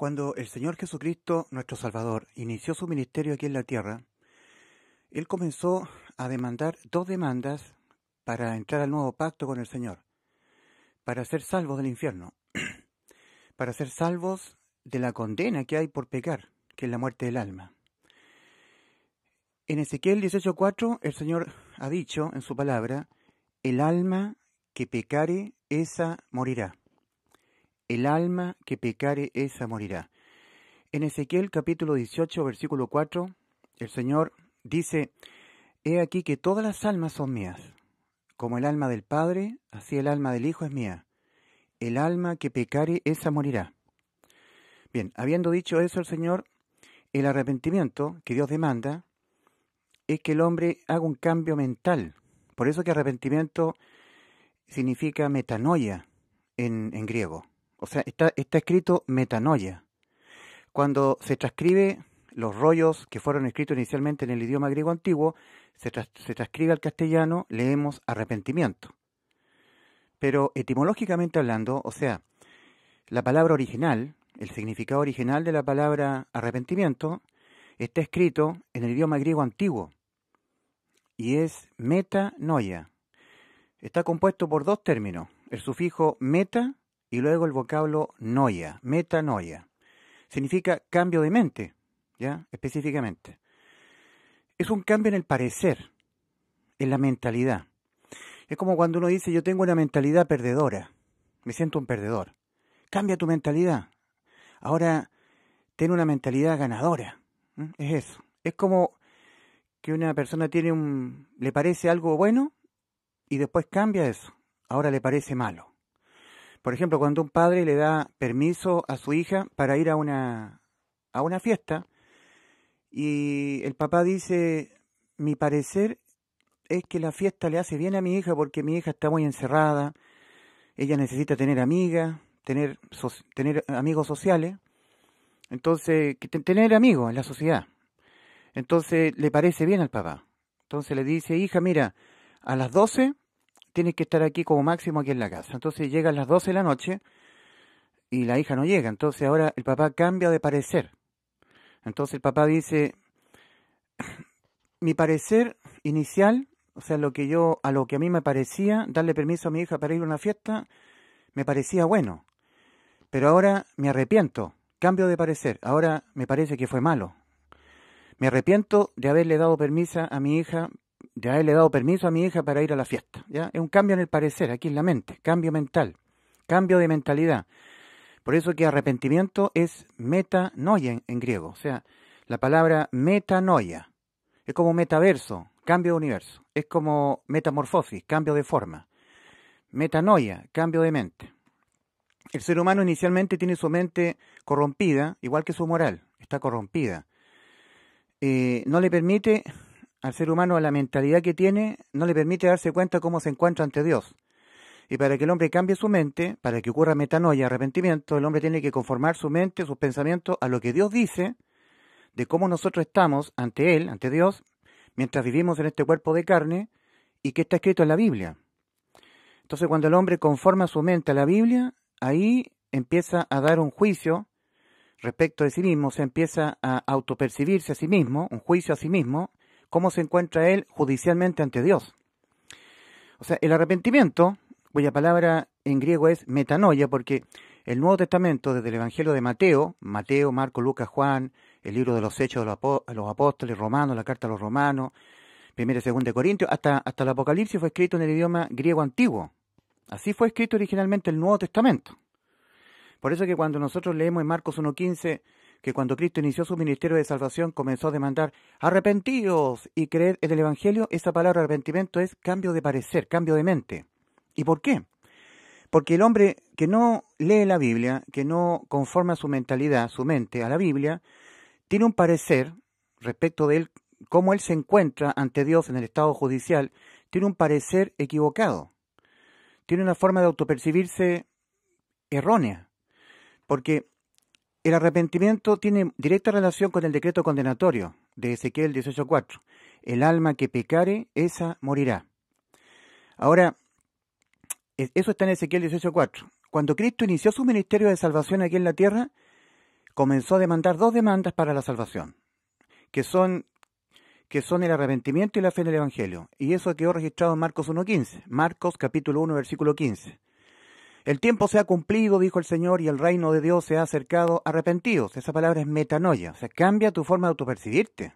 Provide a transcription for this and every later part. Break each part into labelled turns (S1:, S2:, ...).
S1: cuando el Señor Jesucristo, nuestro Salvador, inició su ministerio aquí en la tierra, Él comenzó a demandar dos demandas para entrar al nuevo pacto con el Señor, para ser salvos del infierno, para ser salvos de la condena que hay por pecar, que es la muerte del alma. En Ezequiel 18:4 el Señor ha dicho en su palabra, el alma que pecare, esa morirá el alma que pecare esa morirá. En Ezequiel capítulo 18, versículo 4, el Señor dice, He aquí que todas las almas son mías. Como el alma del Padre, así el alma del Hijo es mía. El alma que pecare, esa morirá. Bien, habiendo dicho eso el Señor, el arrepentimiento que Dios demanda es que el hombre haga un cambio mental. Por eso que arrepentimiento significa metanoia en, en griego. O sea, está, escrito metanoia. Cuando se transcribe los rollos que fueron escritos inicialmente en el idioma griego antiguo, se, se transcribe al castellano, leemos arrepentimiento. Pero etimológicamente hablando, o sea, la palabra original, el significado original de la palabra arrepentimiento, está escrito en el idioma griego antiguo y es metanoia. Está compuesto por dos términos, el sufijo meta y luego el vocablo noia, metanoia. Significa cambio de mente, ¿ya? Específicamente. Es un cambio en el parecer, en la mentalidad. Es como cuando uno dice, yo tengo una mentalidad perdedora, me siento un perdedor. Cambia tu mentalidad. Ahora, ten una mentalidad ganadora. Es eso. Es como que una persona tiene un, le parece algo bueno y después cambia eso. Ahora le parece malo. Por ejemplo, cuando un padre le da permiso a su hija para ir a una, a una fiesta y el papá dice, mi parecer es que la fiesta le hace bien a mi hija porque mi hija está muy encerrada, ella necesita tener amigas, tener, tener amigos sociales, entonces, tener amigos en la sociedad. Entonces le parece bien al papá. Entonces le dice, hija, mira, a las 12 tienes que estar aquí como máximo aquí en la casa. Entonces llega a las 12 de la noche y la hija no llega. Entonces ahora el papá cambia de parecer. Entonces el papá dice, mi parecer inicial, o sea, lo que yo, a lo que a mí me parecía, darle permiso a mi hija para ir a una fiesta, me parecía bueno. Pero ahora me arrepiento, cambio de parecer, ahora me parece que fue malo. Me arrepiento de haberle dado permiso a mi hija de he dado permiso a mi hija para ir a la fiesta. ¿ya? Es un cambio en el parecer, aquí en la mente, cambio mental, cambio de mentalidad. Por eso que arrepentimiento es metanoia en, en griego, o sea, la palabra metanoia. Es como metaverso, cambio de universo. Es como metamorfosis, cambio de forma. Metanoia, cambio de mente. El ser humano inicialmente tiene su mente corrompida, igual que su moral, está corrompida. Eh, no le permite al ser humano a la mentalidad que tiene no le permite darse cuenta cómo se encuentra ante Dios. Y para que el hombre cambie su mente, para que ocurra metanoia, arrepentimiento, el hombre tiene que conformar su mente, sus pensamientos a lo que Dios dice, de cómo nosotros estamos ante Él, ante Dios, mientras vivimos en este cuerpo de carne y que está escrito en la Biblia. Entonces cuando el hombre conforma su mente a la Biblia, ahí empieza a dar un juicio respecto de sí mismo, se empieza a autopercibirse a sí mismo, un juicio a sí mismo, cómo se encuentra él judicialmente ante Dios. O sea, el arrepentimiento, cuya palabra en griego es metanoia, porque el Nuevo Testamento, desde el Evangelio de Mateo, Mateo, Marco, Lucas, Juan, el libro de los Hechos de los Apóstoles, Romanos, la Carta a los Romanos, Primera y Segunda de Corintios, hasta, hasta el Apocalipsis fue escrito en el idioma griego antiguo. Así fue escrito originalmente el Nuevo Testamento. Por eso que cuando nosotros leemos en Marcos 1.15, que cuando Cristo inició su ministerio de salvación comenzó a demandar arrepentidos y creer en el Evangelio, esa palabra arrepentimiento es cambio de parecer, cambio de mente. ¿Y por qué? Porque el hombre que no lee la Biblia, que no conforma su mentalidad, su mente a la Biblia, tiene un parecer respecto de él, cómo él se encuentra ante Dios en el estado judicial, tiene un parecer equivocado, tiene una forma de autopercibirse errónea, porque el arrepentimiento tiene directa relación con el decreto condenatorio de Ezequiel 18.4. El alma que pecare, esa morirá. Ahora, eso está en Ezequiel 18.4. Cuando Cristo inició su ministerio de salvación aquí en la tierra, comenzó a demandar dos demandas para la salvación, que son, que son el arrepentimiento y la fe en el Evangelio. Y eso quedó registrado en Marcos 1.15, Marcos capítulo 1, versículo 15. El tiempo se ha cumplido, dijo el Señor, y el reino de Dios se ha acercado arrepentidos. Esa palabra es metanoia, o sea, cambia tu forma de autopercibirte.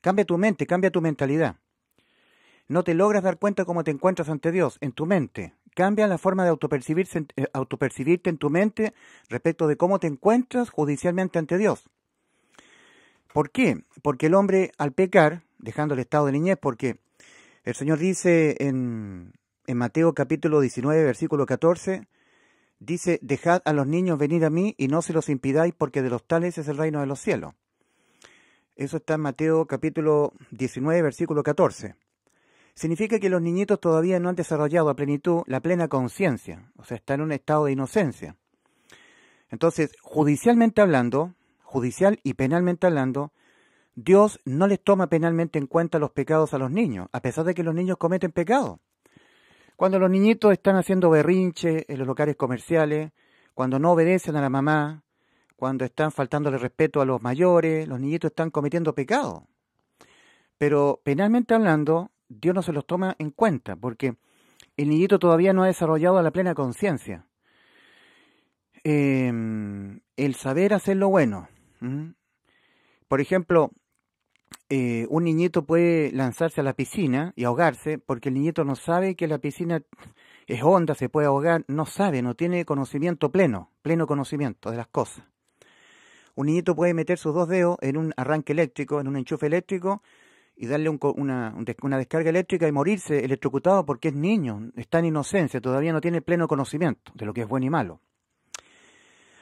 S1: Cambia tu mente, cambia tu mentalidad. No te logras dar cuenta cómo te encuentras ante Dios, en tu mente. Cambia la forma de autopercibirse, eh, autopercibirte en tu mente respecto de cómo te encuentras judicialmente ante Dios. ¿Por qué? Porque el hombre al pecar, dejando el estado de niñez, porque el Señor dice en, en Mateo capítulo 19, versículo 14, Dice, dejad a los niños venir a mí y no se los impidáis porque de los tales es el reino de los cielos. Eso está en Mateo capítulo 19, versículo 14. Significa que los niñitos todavía no han desarrollado a plenitud la plena conciencia, o sea, están en un estado de inocencia. Entonces, judicialmente hablando, judicial y penalmente hablando, Dios no les toma penalmente en cuenta los pecados a los niños, a pesar de que los niños cometen pecado. Cuando los niñitos están haciendo berrinche en los locales comerciales, cuando no obedecen a la mamá, cuando están faltándole respeto a los mayores, los niñitos están cometiendo pecado. Pero penalmente hablando, Dios no se los toma en cuenta, porque el niñito todavía no ha desarrollado la plena conciencia. Em, el saber hacer lo bueno. Por ejemplo, eh, un niñito puede lanzarse a la piscina y ahogarse porque el niñito no sabe que la piscina es honda, se puede ahogar, no sabe, no tiene conocimiento pleno, pleno conocimiento de las cosas. Un niñito puede meter sus dos dedos en un arranque eléctrico, en un enchufe eléctrico, y darle una, una descarga eléctrica y morirse electrocutado porque es niño, está en inocencia, todavía no tiene pleno conocimiento de lo que es bueno y malo.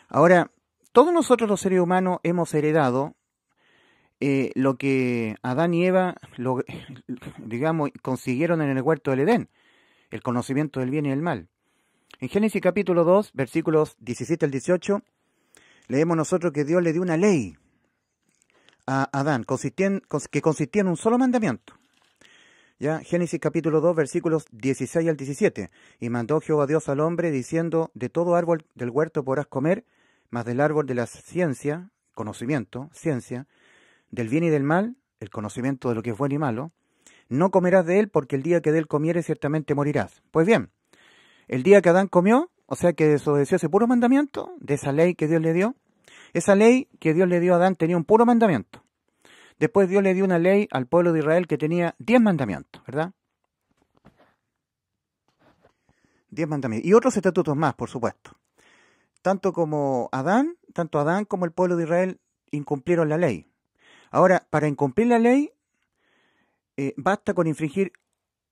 S1: Ahora, todos nosotros los seres humanos hemos heredado eh, lo que Adán y Eva, lo, digamos, consiguieron en el huerto del Edén, el conocimiento del bien y el mal. En Génesis capítulo 2, versículos 17 al 18, leemos nosotros que Dios le dio una ley a Adán, que consistía en un solo mandamiento. Ya, Génesis capítulo 2, versículos 16 al 17. Y mandó Jehová Dios al hombre diciendo, de todo árbol del huerto podrás comer, más del árbol de la ciencia, conocimiento, ciencia, del bien y del mal, el conocimiento de lo que es bueno y malo, no comerás de él porque el día que de él comiere ciertamente morirás. Pues bien, el día que Adán comió, o sea que desobedeció ese puro mandamiento de esa ley que Dios le dio, esa ley que Dios le dio a Adán tenía un puro mandamiento. Después Dios le dio una ley al pueblo de Israel que tenía diez mandamientos, ¿verdad? Diez mandamientos. Y otros estatutos más, por supuesto. Tanto como Adán, tanto Adán como el pueblo de Israel incumplieron la ley. Ahora, para incumplir la ley, eh, basta con infringir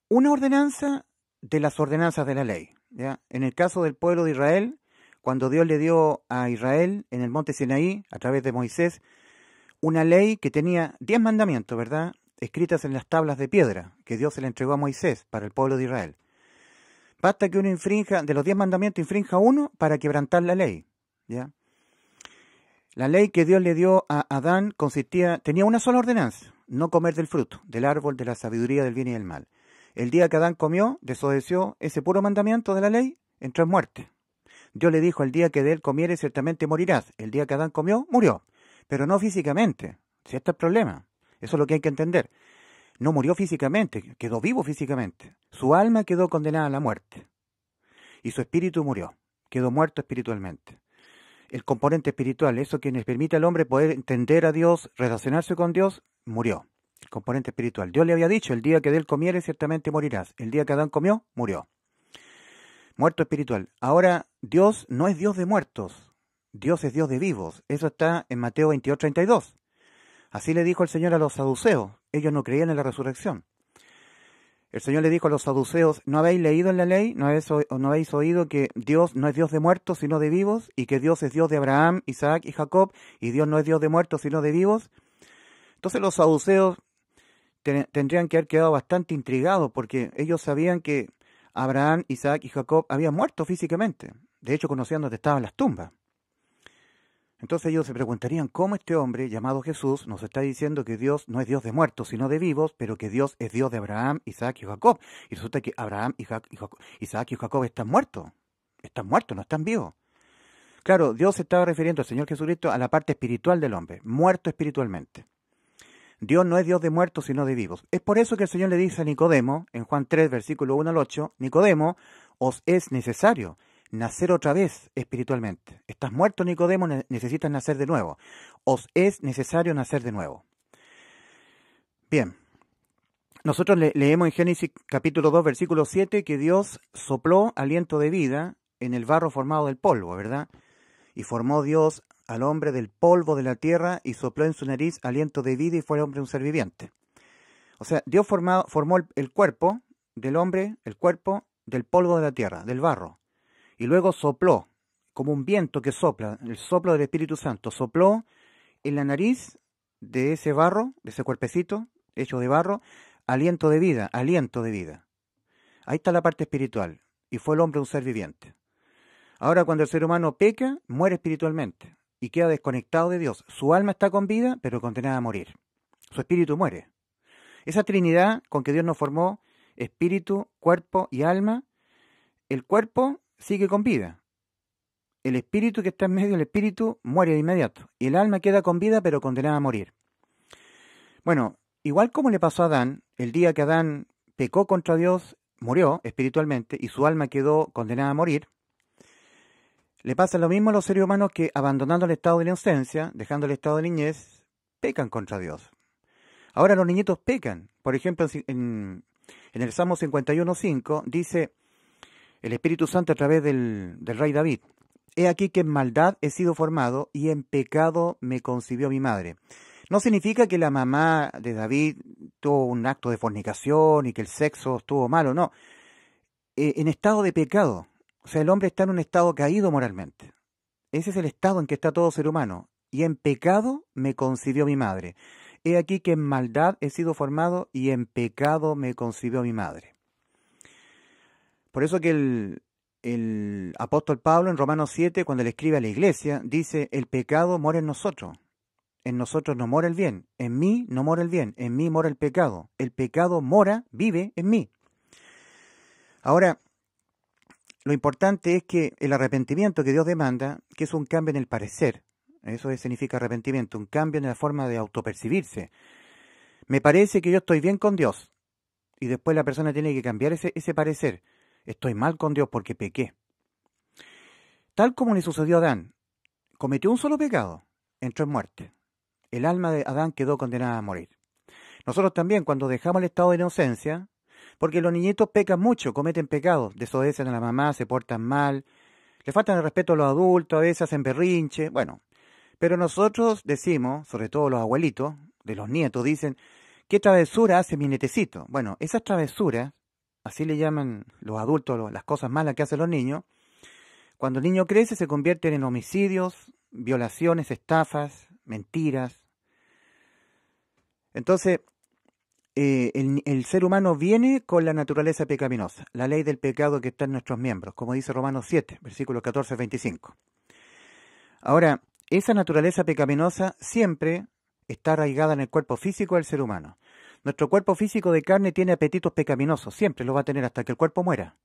S1: una ordenanza de las ordenanzas de la ley. ¿ya? En el caso del pueblo de Israel, cuando Dios le dio a Israel en el monte Sinaí, a través de Moisés, una ley que tenía diez mandamientos, ¿verdad? Escritas en las tablas de piedra que Dios se le entregó a Moisés para el pueblo de Israel. Basta que uno infrinja, de los diez mandamientos infrinja uno para quebrantar la ley. ¿ya? La ley que Dios le dio a Adán consistía, tenía una sola ordenanza, no comer del fruto, del árbol de la sabiduría del bien y del mal. El día que Adán comió, desobedeció ese puro mandamiento de la ley, entró en muerte. Dios le dijo, el día que de él comiere, ciertamente morirás. El día que Adán comió, murió. Pero no físicamente. Si este es el problema. Eso es lo que hay que entender. No murió físicamente, quedó vivo físicamente. Su alma quedó condenada a la muerte. Y su espíritu murió. Quedó muerto espiritualmente el componente espiritual, eso que nos permite al hombre poder entender a Dios, relacionarse con Dios, murió. El componente espiritual. Dios le había dicho, el día que él comiere ciertamente morirás. El día que Adán comió, murió. Muerto espiritual. Ahora, Dios no es Dios de muertos. Dios es Dios de vivos. Eso está en Mateo 28, 32. Así le dijo el Señor a los saduceos. Ellos no creían en la resurrección. El Señor le dijo a los saduceos, ¿no habéis leído en la ley? ¿No habéis, oído que Dios no es Dios de muertos, sino de vivos? ¿Y que Dios es Dios de Abraham, Isaac y Jacob? ¿Y Dios no es Dios de muertos, sino de vivos? Entonces los saduceos tendrían que haber quedado bastante intrigados porque ellos sabían que Abraham, Isaac y Jacob habían muerto físicamente. De hecho, conocían dónde estaban las tumbas. Entonces ellos se preguntarían cómo este hombre llamado Jesús nos está diciendo que Dios no es Dios de muertos, sino de vivos, pero que Dios es Dios de Abraham, Isaac y Jacob. Y resulta que Abraham, Isaac y Jacob están muertos. Están muertos, no están vivos. Claro, Dios estaba refiriendo al Señor Jesucristo a la parte espiritual del hombre, muerto espiritualmente. Dios no es Dios de muertos, sino de vivos. Es por eso que el Señor le dice a Nicodemo, en Juan 3, versículo 1 al 8, Nicodemo, os es necesario nacer otra vez espiritualmente. Estás muerto, Nicodemo, necesitas nacer de nuevo. Os es necesario nacer de nuevo. Bien, nosotros leemos en Génesis capítulo 2, versículo 7, que Dios sopló aliento de vida en el barro formado del polvo, ¿verdad? Y formó Dios al hombre del polvo de la tierra y sopló en su nariz aliento de vida y fue el hombre un ser viviente. O sea, Dios formado, formó el cuerpo del hombre, el cuerpo del polvo de la tierra, del barro. Y luego sopló, como un viento que sopla, el soplo del Espíritu Santo, sopló en la nariz de ese barro, de ese cuerpecito hecho de barro, aliento de vida, aliento de vida. Ahí está la parte espiritual. Y fue el hombre un ser viviente. Ahora cuando el ser humano peca, muere espiritualmente y queda desconectado de Dios. Su alma está con vida, pero condenada a morir. Su espíritu muere. Esa trinidad con que Dios nos formó, espíritu, cuerpo y alma, el cuerpo sigue con vida. El espíritu que está en medio, del espíritu muere de inmediato. Y el alma queda con vida, pero condenada a morir. Bueno, igual como le pasó a Adán, el día que Adán pecó contra Dios, murió espiritualmente y su alma quedó condenada a morir, le pasa lo mismo a los seres humanos que abandonando el estado de inocencia, dejando el estado de niñez, pecan contra Dios. Ahora los niñitos pecan. Por ejemplo, en, en el Salmo 51.5 dice, el Espíritu Santo a través del, rey David. He aquí que en maldad he sido formado y en pecado me concibió mi madre. No significa que la mamá de David tuvo un acto de fornicación y que el sexo estuvo malo, no. Eh, en estado de pecado. O sea, el hombre está en un estado caído moralmente. Ese es el estado en que está todo ser humano. Y en pecado me concibió mi madre. He aquí que en maldad he sido formado y en pecado me concibió mi madre. Por eso que el, apóstol Pablo en Romanos 7, cuando le escribe a la iglesia, dice, el pecado mora en nosotros. En nosotros no mora el bien, en mí no mora el bien, en mí mora el pecado. El pecado mora, vive en mí. Ahora, lo importante es que el arrepentimiento que Dios demanda, que es un cambio en el parecer, eso significa arrepentimiento, un cambio en la forma de autopercibirse. Me parece que yo estoy bien con Dios y después la persona tiene que cambiar ese parecer Estoy mal con Dios porque pequé. Tal como le sucedió a Adán, cometió un solo pecado, entró en muerte. El alma de Adán quedó condenada a morir. Nosotros también, cuando dejamos el estado de inocencia, porque los niñitos pecan mucho, cometen pecados, desobedecen a la mamá, se portan mal, le faltan el respeto a los adultos, a veces hacen berrinche, bueno. Pero nosotros decimos, sobre todo los abuelitos, de los nietos, dicen, ¿qué travesura hace mi netecito? Bueno, esas travesuras así le llaman los adultos las cosas malas que hacen los niños, cuando el niño crece se convierten en homicidios, violaciones, estafas, mentiras. Entonces, eh, el, el, ser humano viene con la naturaleza pecaminosa, la ley del pecado que está en nuestros miembros, como dice Romanos 7, versículos 14 25. Ahora, esa naturaleza pecaminosa siempre está arraigada en el cuerpo físico del ser humano. Nuestro cuerpo físico de carne tiene apetitos pecaminosos, siempre los va a tener hasta que el cuerpo muera.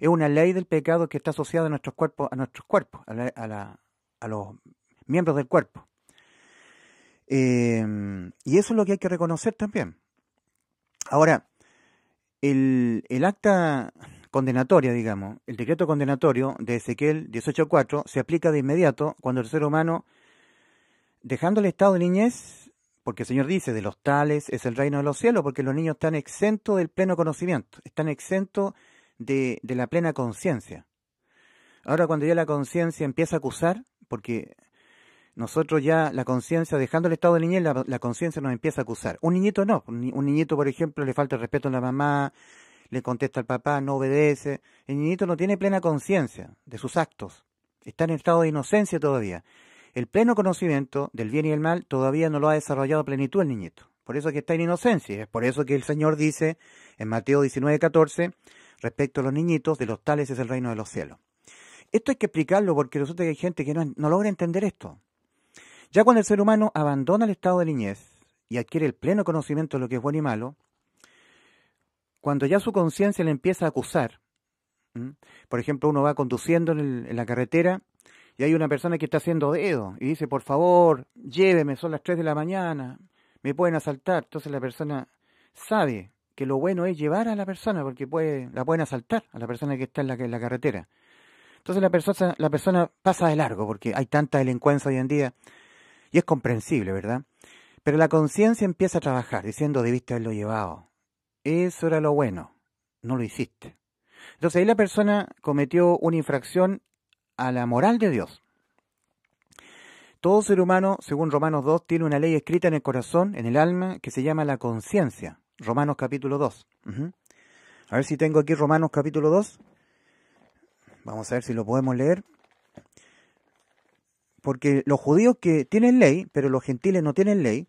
S1: Es una ley del pecado que está asociada a nuestros cuerpos, a nuestros cuerpos, a, los miembros del cuerpo. Eh, y eso es lo que hay que reconocer también. Ahora, el, el acta condenatoria, digamos, el decreto condenatorio de Ezequiel 18.4 se aplica de inmediato cuando el ser humano, dejando el estado de niñez, porque el Señor dice, de los tales es el reino de los cielos, porque los niños están exentos del pleno conocimiento, están exentos de, de la plena conciencia. Ahora cuando ya la conciencia empieza a acusar, porque nosotros ya la conciencia, dejando el estado de niñez, la, conciencia nos empieza a acusar. Un niñito no, un niñito por ejemplo le falta el respeto a la mamá, le contesta al papá, no obedece. El niñito no tiene plena conciencia de sus actos, está en estado de inocencia todavía el pleno conocimiento del bien y el mal todavía no lo ha desarrollado plenitud el niñito. Por eso que está en inocencia. Es por eso que el Señor dice en Mateo 19, 14, respecto a los niñitos, de los tales es el reino de los cielos. Esto hay que explicarlo porque resulta que hay gente que no, logra entender esto. Ya cuando el ser humano abandona el estado de niñez y adquiere el pleno conocimiento de lo que es bueno y malo, cuando ya su conciencia le empieza a acusar, por ejemplo, uno va conduciendo en la carretera y hay una persona que está haciendo dedo y dice, por favor, lléveme, son las 3 de la mañana, me pueden asaltar. Entonces la persona sabe que lo bueno es llevar a la persona porque puede, la pueden asaltar a la persona que está en la, en la carretera. Entonces la persona, la persona pasa de largo porque hay tanta delincuencia hoy en día y es comprensible, ¿verdad? Pero la conciencia empieza a trabajar diciendo, debiste haberlo llevado. Eso era lo bueno, no lo hiciste. Entonces ahí la persona cometió una infracción a la moral de Dios. Todo ser humano, según Romanos 2, tiene una ley escrita en el corazón, en el alma, que se llama la conciencia. Romanos capítulo 2. A ver si tengo aquí Romanos capítulo 2. Vamos a ver si lo podemos leer. Porque los judíos que tienen ley, pero los gentiles no tienen ley,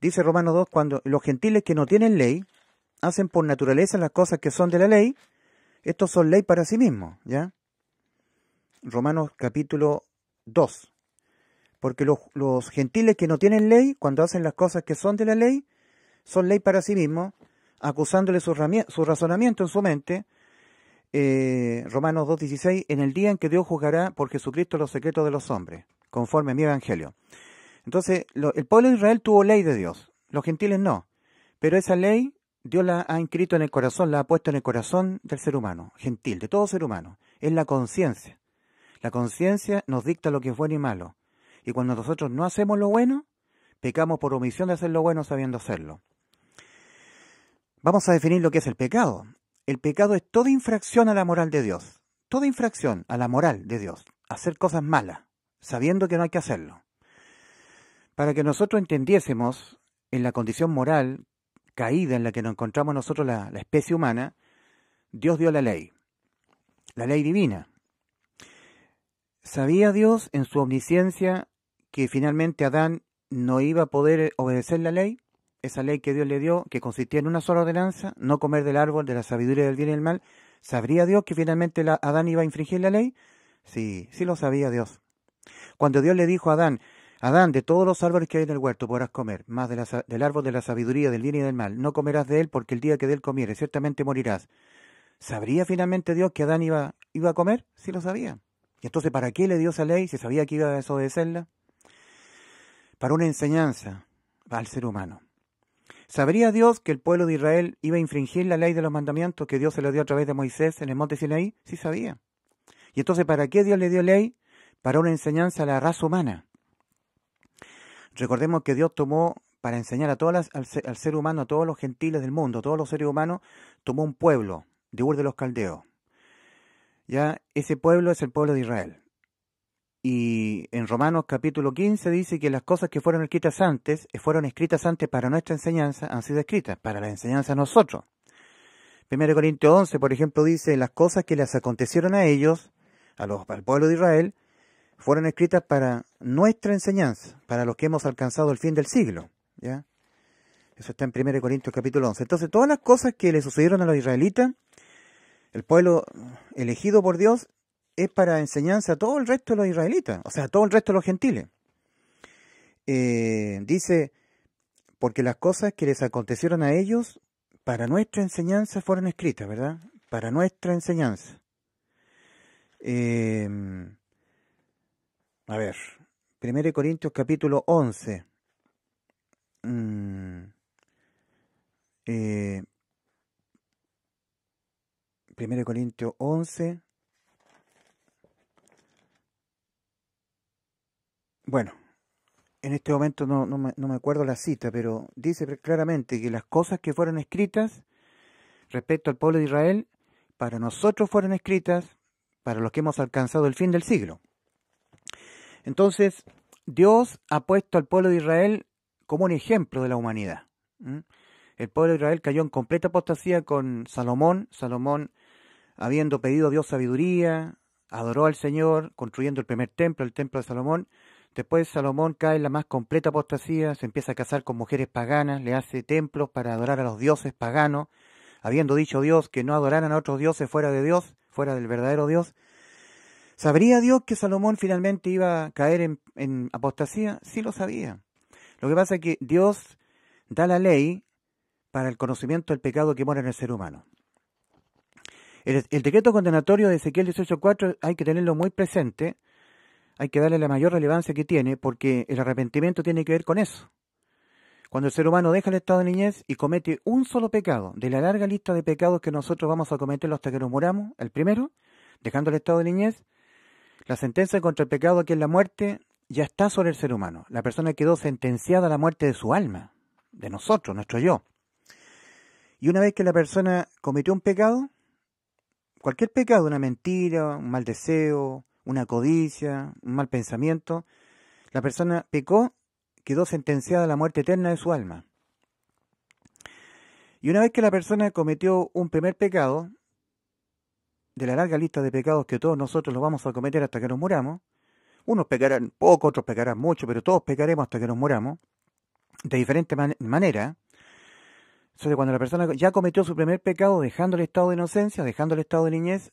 S1: dice Romanos 2, cuando los gentiles que no tienen ley hacen por naturaleza las cosas que son de la ley, estos son ley para sí mismos, ¿ya? Romanos capítulo 2. Porque los, gentiles que no tienen ley, cuando hacen las cosas que son de la ley, son ley para sí mismos, acusándole su, razonamiento en su mente. Eh, Romanos Romanos 2.16, en el día en que Dios juzgará por Jesucristo los secretos de los hombres, conforme a mi evangelio. Entonces, el pueblo de Israel tuvo ley de Dios, los gentiles no, pero esa ley Dios la ha inscrito en el corazón, la ha puesto en el corazón del ser humano, gentil, de todo ser humano, es la conciencia. La conciencia nos dicta lo que es bueno y malo. Y cuando nosotros no hacemos lo bueno, pecamos por omisión de hacer lo bueno sabiendo hacerlo. Vamos a definir lo que es el pecado. El pecado es toda infracción a la moral de Dios. Toda infracción a la moral de Dios. Hacer cosas malas, sabiendo que no hay que hacerlo. Para que nosotros entendiésemos en la condición moral caída en la que nos encontramos nosotros la, especie humana, Dios dio la ley, la ley divina. ¿Sabía Dios en su omnisciencia que finalmente Adán no iba a poder eh, obedecer la ley? Esa ley que Dios le dio, que consistía en una sola ordenanza, no comer del árbol de la sabiduría del bien y del mal. ¿Sabría Dios que finalmente Adán iba a infringir la ley? Sí, sí lo sabía Dios. Cuando Dios le dijo a Adán, Adán, de todos los árboles que hay en el huerto podrás comer, más del árbol de la sabiduría, del bien y del mal. No comerás de él porque el día que de él comieres ciertamente morirás. ¿Sabría finalmente Dios que Adán iba, iba a comer? Sí lo sabía. Y entonces, ¿para qué le dio esa ley si sabía que iba a desobedecerla? Para una enseñanza al ser humano. ¿Sabría Dios que el pueblo de Israel iba a infringir la ley de los mandamientos que Dios se le dio a través de Moisés en el monte Sinaí? Sí sabía. Y entonces, ¿para qué Dios le dio ley? Para una enseñanza a la raza humana. Recordemos que Dios tomó para enseñar a al, ser, humano, a todos los gentiles del mundo, a todos los seres humanos, tomó un pueblo de Ur de los Caldeos. Ya, ese pueblo es el pueblo de Israel. Y en Romanos capítulo 15 dice que las cosas que fueron escritas antes, eh, fueron escritas antes para nuestra enseñanza, han sido escritas para la enseñanza de nosotros. 1 Corintios 11, por ejemplo, dice, las cosas que les acontecieron a ellos, al pueblo de Israel, fueron escritas para nuestra enseñanza, para los que hemos alcanzado el fin del siglo. ¿ya? Eso está en 1 Corintios capítulo 11. Entonces, todas las cosas que le sucedieron a los israelitas el pueblo elegido por Dios es para enseñanza a todo el resto de los israelitas, o sea, a todo el resto de los gentiles. Eh, dice, porque las cosas que les acontecieron a ellos, para nuestra enseñanza fueron escritas, ¿verdad? Para nuestra enseñanza. Em, a ver, 1 Corintios capítulo 11. 1 Corintios 11. Bueno, en este momento no, me, acuerdo la cita, pero dice claramente que las cosas que fueron escritas respecto al pueblo de Israel, para nosotros fueron escritas, para los que hemos alcanzado el fin del siglo. Entonces, Dios ha puesto al pueblo de Israel como un ejemplo de la humanidad. El pueblo de Israel cayó en completa apostasía con Salomón. Salomón habiendo pedido a Dios sabiduría, adoró al Señor, construyendo el primer templo, el templo de Salomón. Después Salomón cae en la más completa apostasía, se empieza a casar con mujeres paganas, le hace templos para adorar a los dioses paganos, habiendo dicho Dios que no adoraran a otros dioses fuera de Dios, fuera del verdadero Dios. ¿Sabría Dios que Salomón finalmente iba a caer en, en apostasía? Sí lo sabía. Lo que pasa es que Dios da la ley para el conocimiento del pecado que mora en el ser humano. El, decreto condenatorio de Ezequiel 18.4 hay que tenerlo muy presente, hay que darle la mayor relevancia que tiene, porque el arrepentimiento tiene que ver con eso. Cuando el ser humano deja el estado de niñez y comete un solo pecado de la larga lista de pecados que nosotros vamos a cometer hasta que nos muramos, el primero, dejando el estado de niñez, la sentencia contra el pecado que es la muerte ya está sobre el ser humano. La persona quedó sentenciada a la muerte de su alma, de nosotros, nuestro yo. Y una vez que la persona cometió un pecado, cualquier pecado, una mentira, un mal deseo, una codicia, un mal pensamiento, la persona pecó, quedó sentenciada a la muerte eterna de su alma. Y una vez que la persona cometió un primer pecado, de la larga lista de pecados que todos nosotros los vamos a cometer hasta que nos muramos, unos pecarán poco, otros pecarán mucho, pero todos pecaremos hasta que nos muramos, de diferente manera, cuando la persona ya cometió su primer pecado dejando el estado de inocencia, dejando el estado de niñez,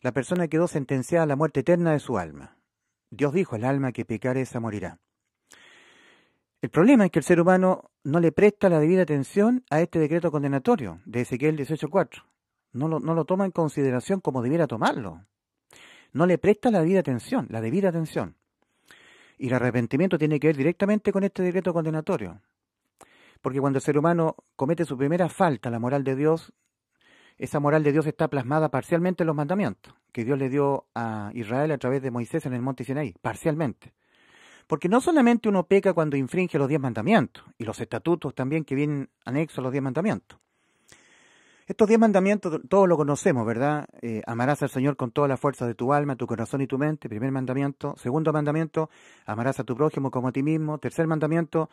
S1: la persona quedó sentenciada a la muerte eterna de su alma. Dios dijo, el alma que pecare esa morirá. El problema es que el ser humano no le presta la debida atención a este decreto condenatorio de Ezequiel 18.4. No no lo toma en consideración como debiera tomarlo. No le presta la debida atención, la debida atención. Y el arrepentimiento tiene que ver directamente con este decreto condenatorio. Porque cuando el ser humano comete su primera falta la moral de Dios, esa moral de Dios está plasmada parcialmente en los mandamientos que Dios le dio a Israel a través de Moisés en el monte Sinaí, parcialmente. Porque no solamente uno peca cuando infringe los diez mandamientos y los estatutos también que vienen anexos a los diez mandamientos. Estos diez mandamientos todos lo conocemos, ¿verdad? Eh, amarás al Señor con toda la fuerza de tu alma, tu corazón y tu mente, primer mandamiento. Segundo mandamiento, amarás a tu prójimo como a ti mismo. Tercer mandamiento,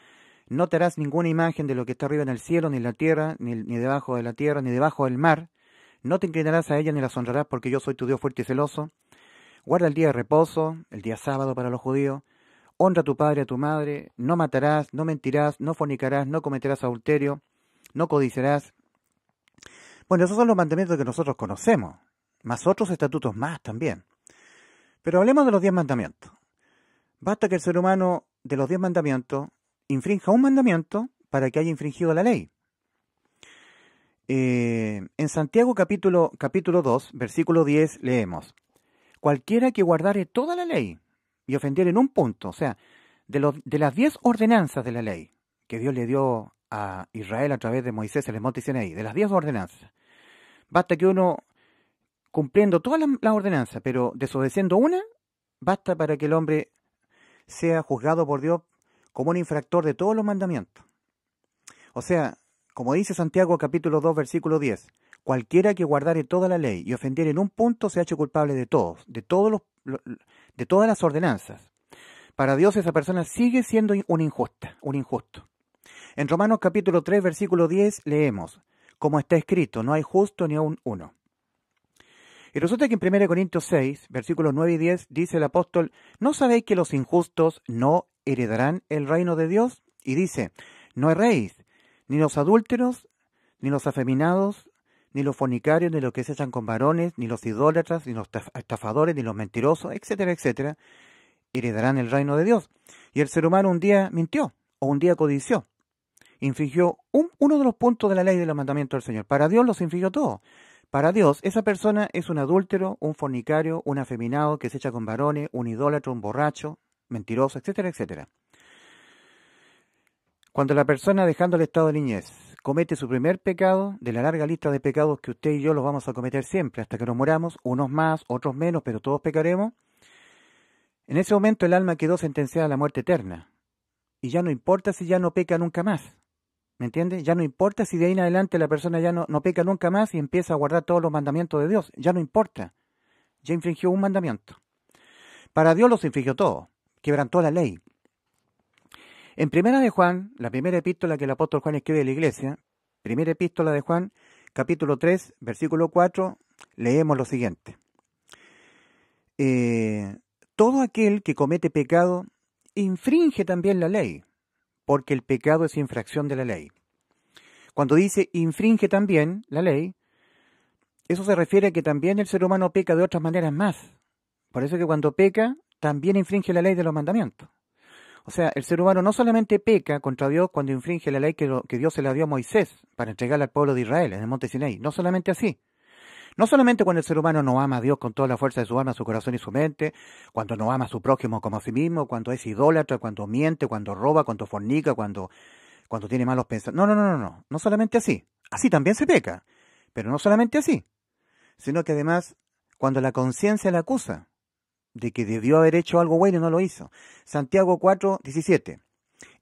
S1: no te harás ninguna imagen de lo que está arriba en el cielo, ni en la tierra, ni, debajo de la tierra, ni debajo del mar. No te inclinarás a ella ni la honrarás, porque yo soy tu Dios fuerte y celoso. Guarda el día de reposo, el día sábado para los judíos. Honra a tu padre y a tu madre. No matarás, no mentirás, no fornicarás, no cometerás adulterio, no codiciarás. Bueno, esos son los mandamientos que nosotros conocemos, más otros estatutos más también. Pero hablemos de los diez mandamientos. Basta que el ser humano de los diez mandamientos infrinja un mandamiento para que haya infringido la ley. Eh, en Santiago capítulo, capítulo 2, versículo 10, leemos, cualquiera que guardare toda la ley y ofendiere en un punto, o sea, de, de las diez ordenanzas de la ley que Dios le dio a Israel a través de Moisés en el monte Sinaí, de las diez ordenanzas, basta que uno, cumpliendo todas las la ordenanzas, pero desobedeciendo una, basta para que el hombre sea juzgado por Dios como un infractor de todos los mandamientos. O sea, como dice Santiago capítulo 2 versículo 10, cualquiera que guardare toda la ley y ofendiere en un punto se ha hecho culpable de todos, de todos los, todas las ordenanzas. Para Dios esa persona sigue siendo un injusta, un injusto. En Romanos capítulo 3 versículo 10 leemos, como está escrito, no hay justo ni aún uno. Y resulta que en 1 Corintios 6, versículos 9 y 10, dice el apóstol, ¿no sabéis que los injustos no heredarán el reino de Dios. Y dice, no erréis, ni los adúlteros, ni los afeminados, ni los fornicarios, ni los que se echan con varones, ni los idólatras, ni los estafadores, ni los mentirosos, etcétera, etcétera, heredarán el reino de Dios. Y el ser humano un día mintió, o un día codició, infringió uno de los puntos de la ley de los mandamientos del Señor. Para Dios los infringió todo. Para Dios, esa persona es un adúltero, un fornicario, un afeminado que se echa con varones, un idólatro, un borracho, mentiroso, etcétera, etcétera. Cuando la persona dejando el estado de niñez comete su primer pecado de la larga lista de pecados que usted y yo los vamos a cometer siempre hasta que nos moramos, unos más, otros menos, pero todos pecaremos, en ese momento el alma quedó sentenciada a la muerte eterna. Y ya no importa si ya no peca nunca más. ¿Me entiende? Ya no importa si de ahí en adelante la persona ya no, no peca nunca más y empieza a guardar todos los mandamientos de Dios. Ya no importa. Ya infringió un mandamiento. Para Dios los infringió todos toda la ley. En primera de Juan, la primera epístola que el apóstol Juan escribe a la iglesia, primera epístola de Juan, capítulo 3, versículo 4, leemos lo siguiente. Eh, todo aquel que comete pecado infringe también la ley, porque el pecado es infracción de la ley. Cuando dice infringe también la ley, eso se refiere a que también el ser humano peca de otras maneras más. Por eso que cuando peca, también infringe la ley de los mandamientos. O sea, el ser humano no solamente peca contra Dios cuando infringe la ley que, Dios se la dio a Moisés para entregar al pueblo de Israel en el monte Sinai, no solamente así. No solamente cuando el ser humano no ama a Dios con toda la fuerza de su alma, su corazón y su mente, cuando no ama a su prójimo como a sí mismo, cuando es idólatra, cuando miente, cuando roba, cuando fornica, cuando, cuando tiene malos pensamientos. No, no, no, no, no. No solamente así. Así también se peca. Pero no solamente así. Sino que además, cuando la conciencia la acusa, de que debió haber hecho algo bueno y no lo hizo. Santiago 4, 17.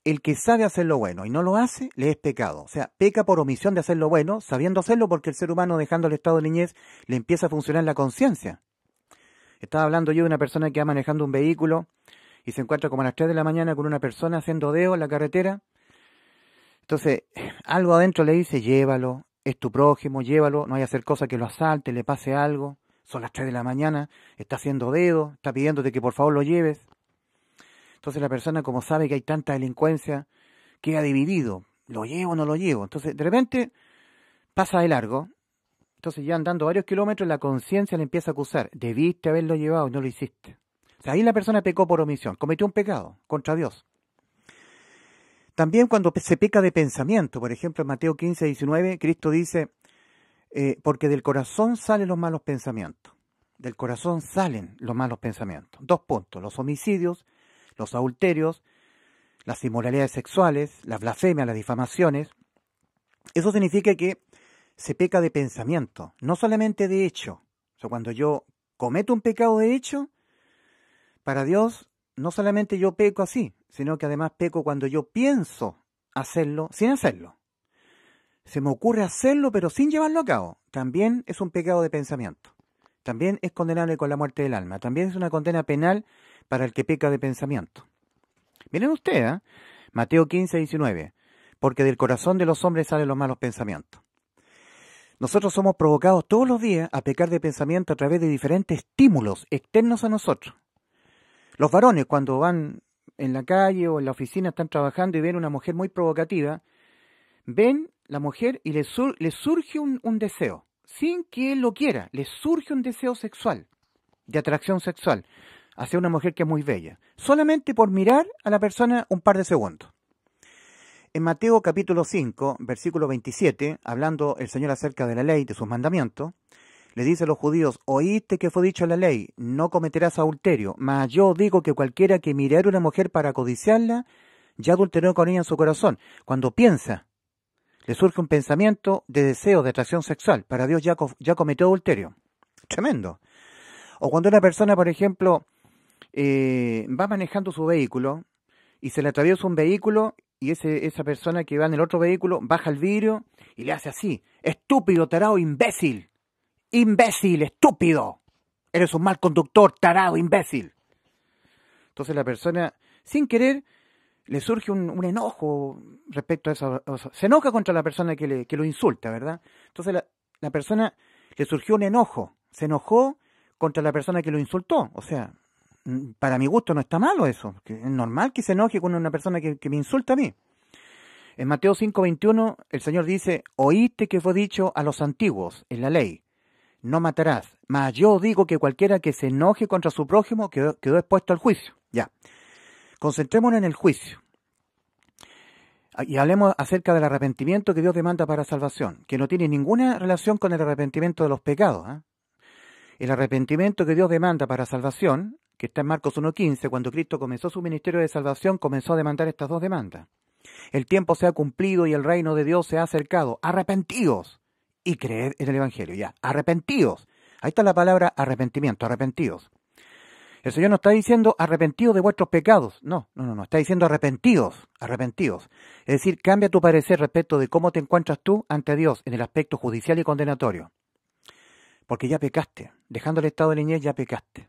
S1: El que sabe hacer lo bueno y no lo hace, le es pecado. O sea, peca por omisión de hacer lo bueno, sabiendo hacerlo porque el ser humano, dejando el estado de niñez, le empieza a funcionar la conciencia. Estaba hablando yo de una persona que va manejando un vehículo y se encuentra como a las 3 de la mañana con una persona haciendo deo en la carretera. Entonces, algo adentro le dice, llévalo, es tu prójimo, llévalo, no hay hacer cosa que lo asalte, le pase algo son las 3 de la mañana, está haciendo dedo, está pidiéndote que por favor lo lleves. Entonces la persona, como sabe que hay tanta delincuencia, queda dividido. ¿Lo llevo o no lo llevo? Entonces, de repente, pasa de largo. Entonces, ya andando varios kilómetros, la conciencia le empieza a acusar. Debiste haberlo llevado y no lo hiciste. O sea, ahí la persona pecó por omisión, cometió un pecado contra Dios. También cuando se peca de pensamiento, por ejemplo, en Mateo 15, 19, Cristo dice, eh, porque del corazón salen los malos pensamientos. Del corazón salen los malos pensamientos. Dos puntos, los homicidios, los adulterios, las inmoralidades sexuales, las blasfemias, las difamaciones. Eso significa que se peca de pensamiento, no solamente de hecho. O sea, cuando yo cometo un pecado de hecho, para Dios no solamente yo peco así, sino que además peco cuando yo pienso hacerlo sin hacerlo se me ocurre hacerlo pero sin llevarlo a cabo, también es un pecado de pensamiento. También es condenable con la muerte del alma. También es una condena penal para el que peca de pensamiento. Miren ustedes, ¿eh? Mateo 15, 19. Porque del corazón de los hombres salen los malos pensamientos. Nosotros somos provocados todos los días a pecar de pensamiento a través de diferentes estímulos externos a nosotros. Los varones cuando van en la calle o en la oficina están trabajando y ven una mujer muy provocativa, ven la mujer y le, surge un, deseo, sin que él lo quiera, le surge un deseo sexual, de atracción sexual, hacia una mujer que es muy bella, solamente por mirar a la persona un par de segundos. En Mateo capítulo 5, versículo 27, hablando el Señor acerca de la ley, de sus mandamientos, le dice a los judíos, oíste que fue dicho en la ley, no cometerás adulterio, mas yo digo que cualquiera que mirara a una mujer para codiciarla, ya adulteró con ella en su corazón. Cuando piensa le surge un pensamiento de deseo, de atracción sexual. Para Dios ya, cometió adulterio. Tremendo. O cuando una persona, por ejemplo, eh, va manejando su vehículo y se le atraviesa un vehículo y ese, esa persona que va en el otro vehículo baja el vidrio y le hace así. Estúpido, tarado, imbécil. Imbécil, estúpido. Eres un mal conductor, tarado, imbécil. Entonces la persona, sin querer, le surge un, enojo respecto a eso. se enoja contra la persona que, le, que lo insulta, ¿verdad? Entonces la, la persona le surgió un enojo, se enojó contra la persona que lo insultó. O sea, mm, para mi gusto no está malo eso. Es normal que se enoje con una persona que, me insulta a mí. En Mateo 5:21 el Señor dice, oíste que fue dicho a los antiguos en la ley, no matarás, mas yo digo que cualquiera que se enoje contra su prójimo quedó, quedó expuesto al juicio. Ya. Concentrémonos en el juicio. Ah, y hablemos acerca del arrepentimiento que Dios demanda para salvación, que no tiene ninguna relación con el arrepentimiento de los pecados. ¿eh? El arrepentimiento que Dios demanda para salvación, que está en Marcos 1.15, cuando Cristo comenzó su ministerio de salvación, comenzó a demandar estas dos demandas. El tiempo se ha cumplido y el reino de Dios se ha acercado. Arrepentidos y creed en el Evangelio. Ya, arrepentidos. Ahí está la palabra arrepentimiento, arrepentidos. El Señor no está diciendo arrepentido de vuestros pecados, no, no, no, está diciendo arrepentidos, arrepentidos. Es decir, cambia tu parecer respecto de cómo te encuentras tú ante Dios en el aspecto judicial y condenatorio. Porque ya pecaste, dejando el estado de niñez ya pecaste.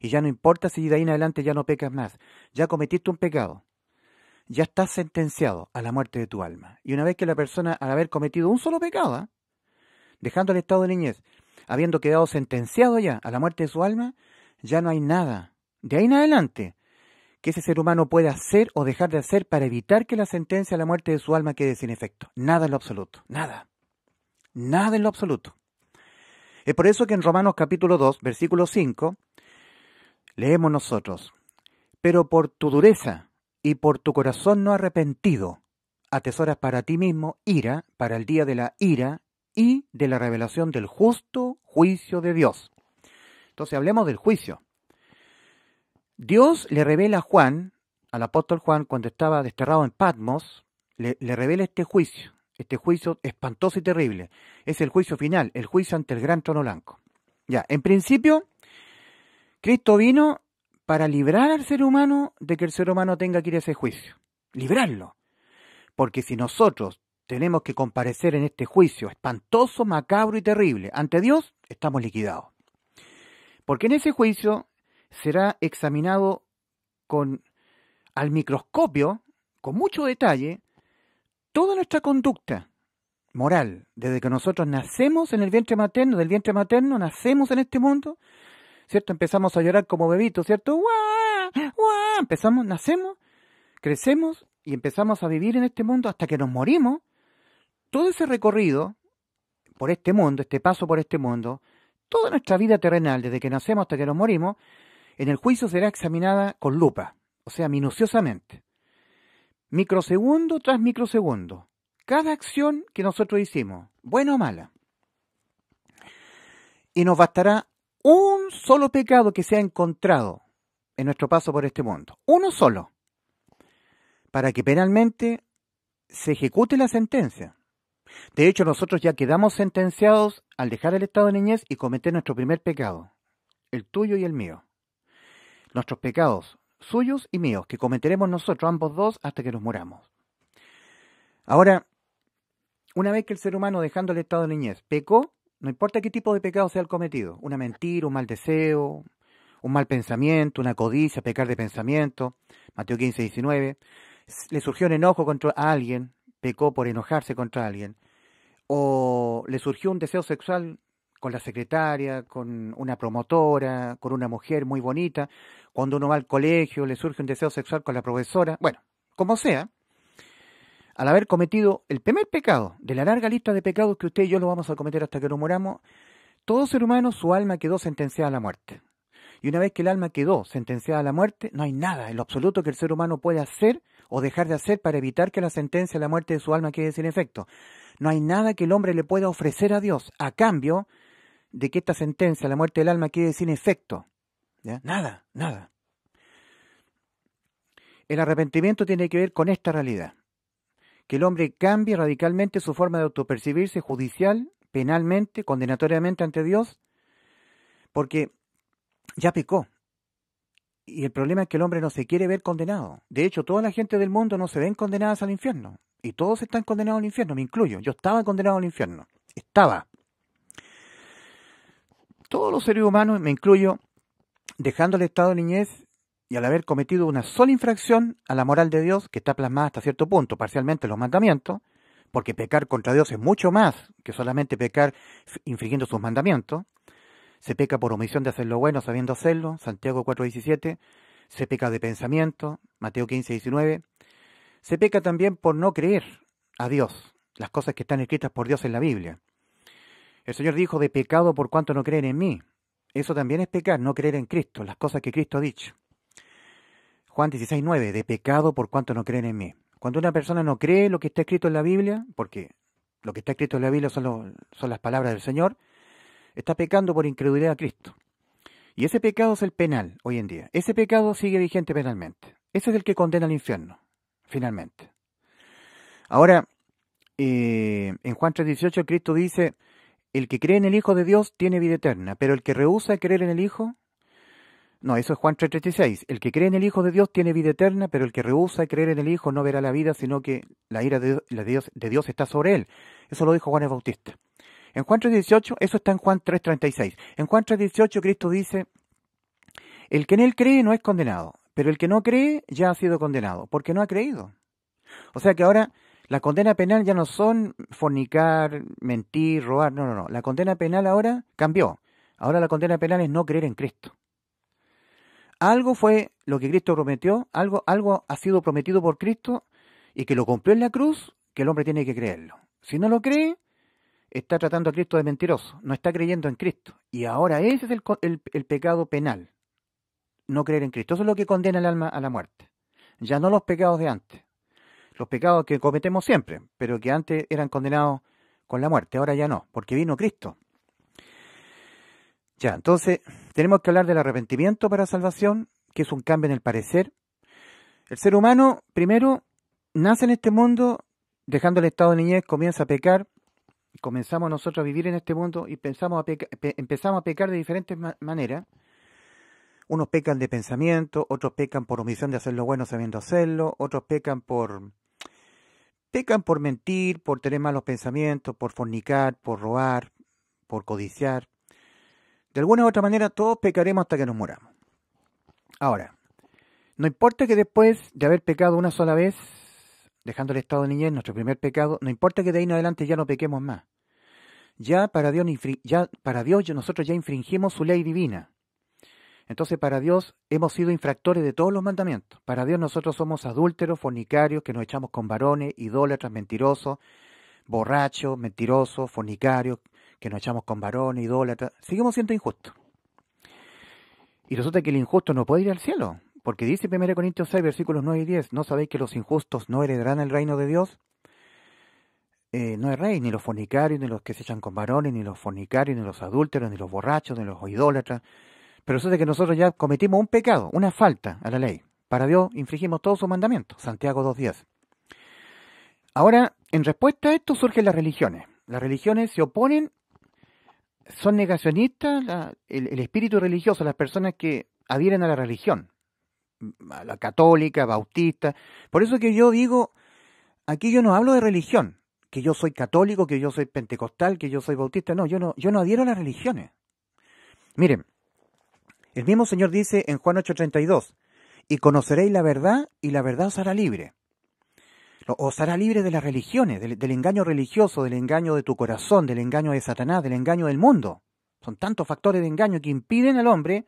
S1: Y ya no importa si de ahí en adelante ya no pecas más, ya cometiste un pecado, ya estás sentenciado a la muerte de tu alma. Y una vez que la persona, al haber cometido un solo pecado, ¿eh? dejando el estado de niñez, habiendo quedado sentenciado ya a la muerte de su alma, ya no hay nada, de ahí en adelante, que ese ser humano pueda hacer o dejar de hacer para evitar que la sentencia a la muerte de su alma quede sin efecto. Nada en lo absoluto, nada, nada en lo absoluto. Es por eso que en Romanos capítulo 2, versículo 5, leemos nosotros, pero por tu dureza y por tu corazón no arrepentido, atesoras para ti mismo ira, para el día de la ira y de la revelación del justo juicio de Dios, entonces hablemos del juicio. Dios le revela a Juan, al apóstol Juan, cuando estaba desterrado en Patmos, le, le revela este juicio, este juicio espantoso y terrible. Es el juicio final, el juicio ante el gran trono blanco. Ya, en principio, Cristo vino para librar al ser humano de que el ser humano tenga que ir a ese juicio. Librarlo. Porque si nosotros tenemos que comparecer en este juicio espantoso, macabro y terrible ante Dios, estamos liquidados. Porque en ese juicio será examinado con, al microscopio, con mucho detalle, toda nuestra conducta moral, desde que nosotros nacemos en el vientre materno, del vientre materno nacemos en este mundo, ¿cierto? Empezamos a llorar como bebitos, ¿cierto? ¡Guau! ¡Wah! Empezamos, nacemos, crecemos y empezamos a vivir en este mundo hasta que nos morimos. Todo ese recorrido por este mundo, este paso por este mundo, toda nuestra vida terrenal, desde que nacemos hasta que nos morimos, en el juicio será examinada con lupa, o sea, minuciosamente. Microsegundo tras microsegundo. Cada acción que nosotros hicimos, buena o mala. Y nos bastará un solo pecado que sea encontrado en nuestro paso por este mundo. Uno solo. Para que penalmente se ejecute la sentencia. De hecho, nosotros ya quedamos sentenciados al dejar el estado de niñez y cometer nuestro primer pecado, el tuyo y el mío. Nuestros pecados, suyos y míos, que cometeremos nosotros ambos dos hasta que nos muramos. Ahora, una vez que el ser humano dejando el estado de niñez pecó, no importa qué tipo de pecado sea el cometido, una mentira, un mal deseo, un mal pensamiento, una codicia, pecar de pensamiento, Mateo 15, 19, le surgió un enojo contra alguien, pecó por enojarse contra alguien, o le surgió un deseo sexual con la secretaria, con una promotora, con una mujer muy bonita, cuando uno va al colegio le surge un deseo sexual con la profesora, bueno, como sea, al haber cometido el primer pecado de la larga lista de pecados que usted y yo lo vamos a cometer hasta que nos muramos, todo ser humano su alma quedó sentenciada a la muerte. Y una vez que el alma quedó sentenciada a la muerte, no hay nada en lo absoluto que el ser humano pueda hacer o dejar de hacer para evitar que la sentencia a la muerte de su alma quede sin efecto. No hay nada que el hombre le pueda ofrecer a Dios a cambio de que esta sentencia a la muerte del alma quede sin efecto. Nada, nada. El arrepentimiento tiene que ver con esta realidad. Que el hombre cambie radicalmente su forma de autopercibirse judicial, penalmente, condenatoriamente ante Dios, porque ya pecó. Y el problema es que el hombre no se quiere ver condenado. De hecho, toda la gente del mundo no se ven condenadas al infierno. Y todos están condenados al infierno, me incluyo. Yo estaba condenado al infierno. Estaba. Todos los seres humanos, me incluyo, dejando el estado de niñez y al haber cometido una sola infracción a la moral de Dios, que está plasmada hasta cierto punto, parcialmente en los mandamientos, porque pecar contra Dios es mucho más que solamente pecar infringiendo sus mandamientos, se peca por omisión de hacer lo bueno sabiendo hacerlo, Santiago 4.17, se peca de pensamiento, Mateo 15.19, se peca también por no creer a Dios, las cosas que están escritas por Dios en la Biblia. El Señor dijo de pecado por cuanto no creen en mí. Eso también es pecar, no creer en Cristo, las cosas que Cristo ha dicho. Juan 16.9, de pecado por cuanto no creen en mí. Cuando una persona no cree lo que está escrito en la Biblia, porque lo que está escrito en la Biblia son, son las palabras del Señor, está pecando por incredulidad a Cristo. Y ese pecado es el penal hoy en día. Ese pecado sigue vigente penalmente. Ese es el que condena al infierno, finalmente. Ahora, eh, en Juan 3:18 Cristo dice, el que cree en el Hijo de Dios tiene vida eterna, pero el que rehúsa creer en el Hijo, no, eso es Juan 3:36, el que cree en el Hijo de Dios tiene vida eterna, pero el que rehúsa creer en el Hijo no verá la vida, sino que la ira de, Dios, de Dios está sobre él. Eso lo dijo Juan el Bautista. En Juan 3.18, eso está en Juan 3.36. En Juan 3.18 Cristo dice, el que en él cree no es condenado, pero el que no cree ya ha sido condenado, porque no ha creído. O sea que ahora la condena penal ya no son fornicar, mentir, robar, no, no, no. La condena penal ahora cambió. Ahora la condena penal es no creer en Cristo. Algo fue lo que Cristo prometió, algo, algo ha sido prometido por Cristo y que lo cumplió en la cruz, que el hombre tiene que creerlo. Si no lo cree, está tratando a Cristo de mentiroso, no está creyendo en Cristo. Y ahora ese es el, el, pecado penal, no creer en Cristo. Eso es lo que condena el alma a la muerte. Ya no los pecados de antes, los pecados que cometemos siempre, pero que antes eran condenados con la muerte, ahora ya no, porque vino Cristo. Ya, entonces tenemos que hablar del arrepentimiento para salvación, que es un cambio en el parecer. El ser humano, primero, nace en este mundo, dejando el estado de niñez, comienza a pecar, comenzamos nosotros a vivir en este mundo y pensamos a empezamos a pecar de diferentes maneras. Unos pecan de pensamiento, otros pecan por omisión de hacer lo bueno sabiendo hacerlo, otros pecan por pecan por mentir, por tener malos pensamientos, por fornicar, por robar, por codiciar. De alguna u otra manera todos pecaremos hasta que nos moramos. Ahora, no importa que después de haber pecado una sola vez dejando el estado de niñez, nuestro primer pecado, no importa que de ahí en adelante ya no pequemos más. Ya para Dios, ya para Dios nosotros ya infringimos su ley divina. Entonces para Dios hemos sido infractores de todos los mandamientos. Para Dios nosotros somos adúlteros, fornicarios, que nos echamos con varones, idólatras, mentirosos, borrachos, mentirosos, fornicarios, que nos echamos con varones, idólatras. Seguimos siendo injustos. Y resulta que el injusto no puede ir al cielo. Porque dice 1 Corintios 6, versículos 9 y 10, ¿no sabéis que los injustos no heredarán el reino de Dios? Eh, no hay rey, ni los fornicarios, ni los que se echan con varones, ni los fornicarios, ni los adúlteros, ni los borrachos, ni los idólatras. Pero eso que nosotros ya cometimos un pecado, una falta a la ley. Para Dios infringimos todos sus mandamientos. Santiago 2.10. Ahora, en respuesta a esto surgen las religiones. Las religiones se oponen, son negacionistas, el espíritu religioso, las personas que adhieren a la religión, la católica, bautista. Por eso que yo digo, aquí yo no hablo de religión, que yo soy católico, que yo soy pentecostal, que yo soy bautista. No, yo no, yo no adhiero a las religiones. Miren, el mismo Señor dice en Juan 8:32, y conoceréis la verdad y la verdad os hará libre. Os hará libre de las religiones, del engaño religioso, del engaño de tu corazón, del engaño de Satanás, del engaño del mundo. Son tantos factores de engaño que impiden al hombre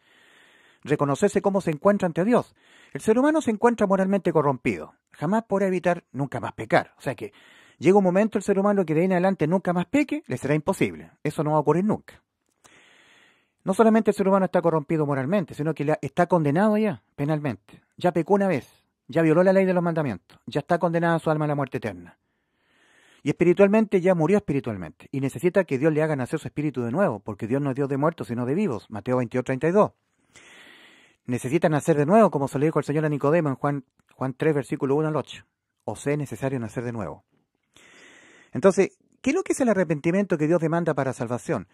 S1: reconocerse cómo se encuentra ante Dios. El ser humano se encuentra moralmente corrompido. Jamás podrá evitar nunca más pecar. O sea que llega un momento el ser humano que de ahí en adelante nunca más peque, le será imposible. Eso no va a ocurrir nunca. No solamente el ser humano está corrompido moralmente, sino que está condenado ya penalmente. Ya pecó una vez, ya violó la ley de los mandamientos, ya está condenada su alma a la muerte eterna. Y espiritualmente ya murió espiritualmente y necesita que Dios le haga nacer su espíritu de nuevo, porque Dios no es Dios de muertos, sino de vivos. Mateo 28, necesitan nacer de nuevo, como se le dijo al Señor a Nicodemo en Juan, Juan 3, versículo 1 al 8. O sea, es necesario nacer de nuevo. Entonces, ¿qué es lo que es el arrepentimiento que Dios demanda para salvación?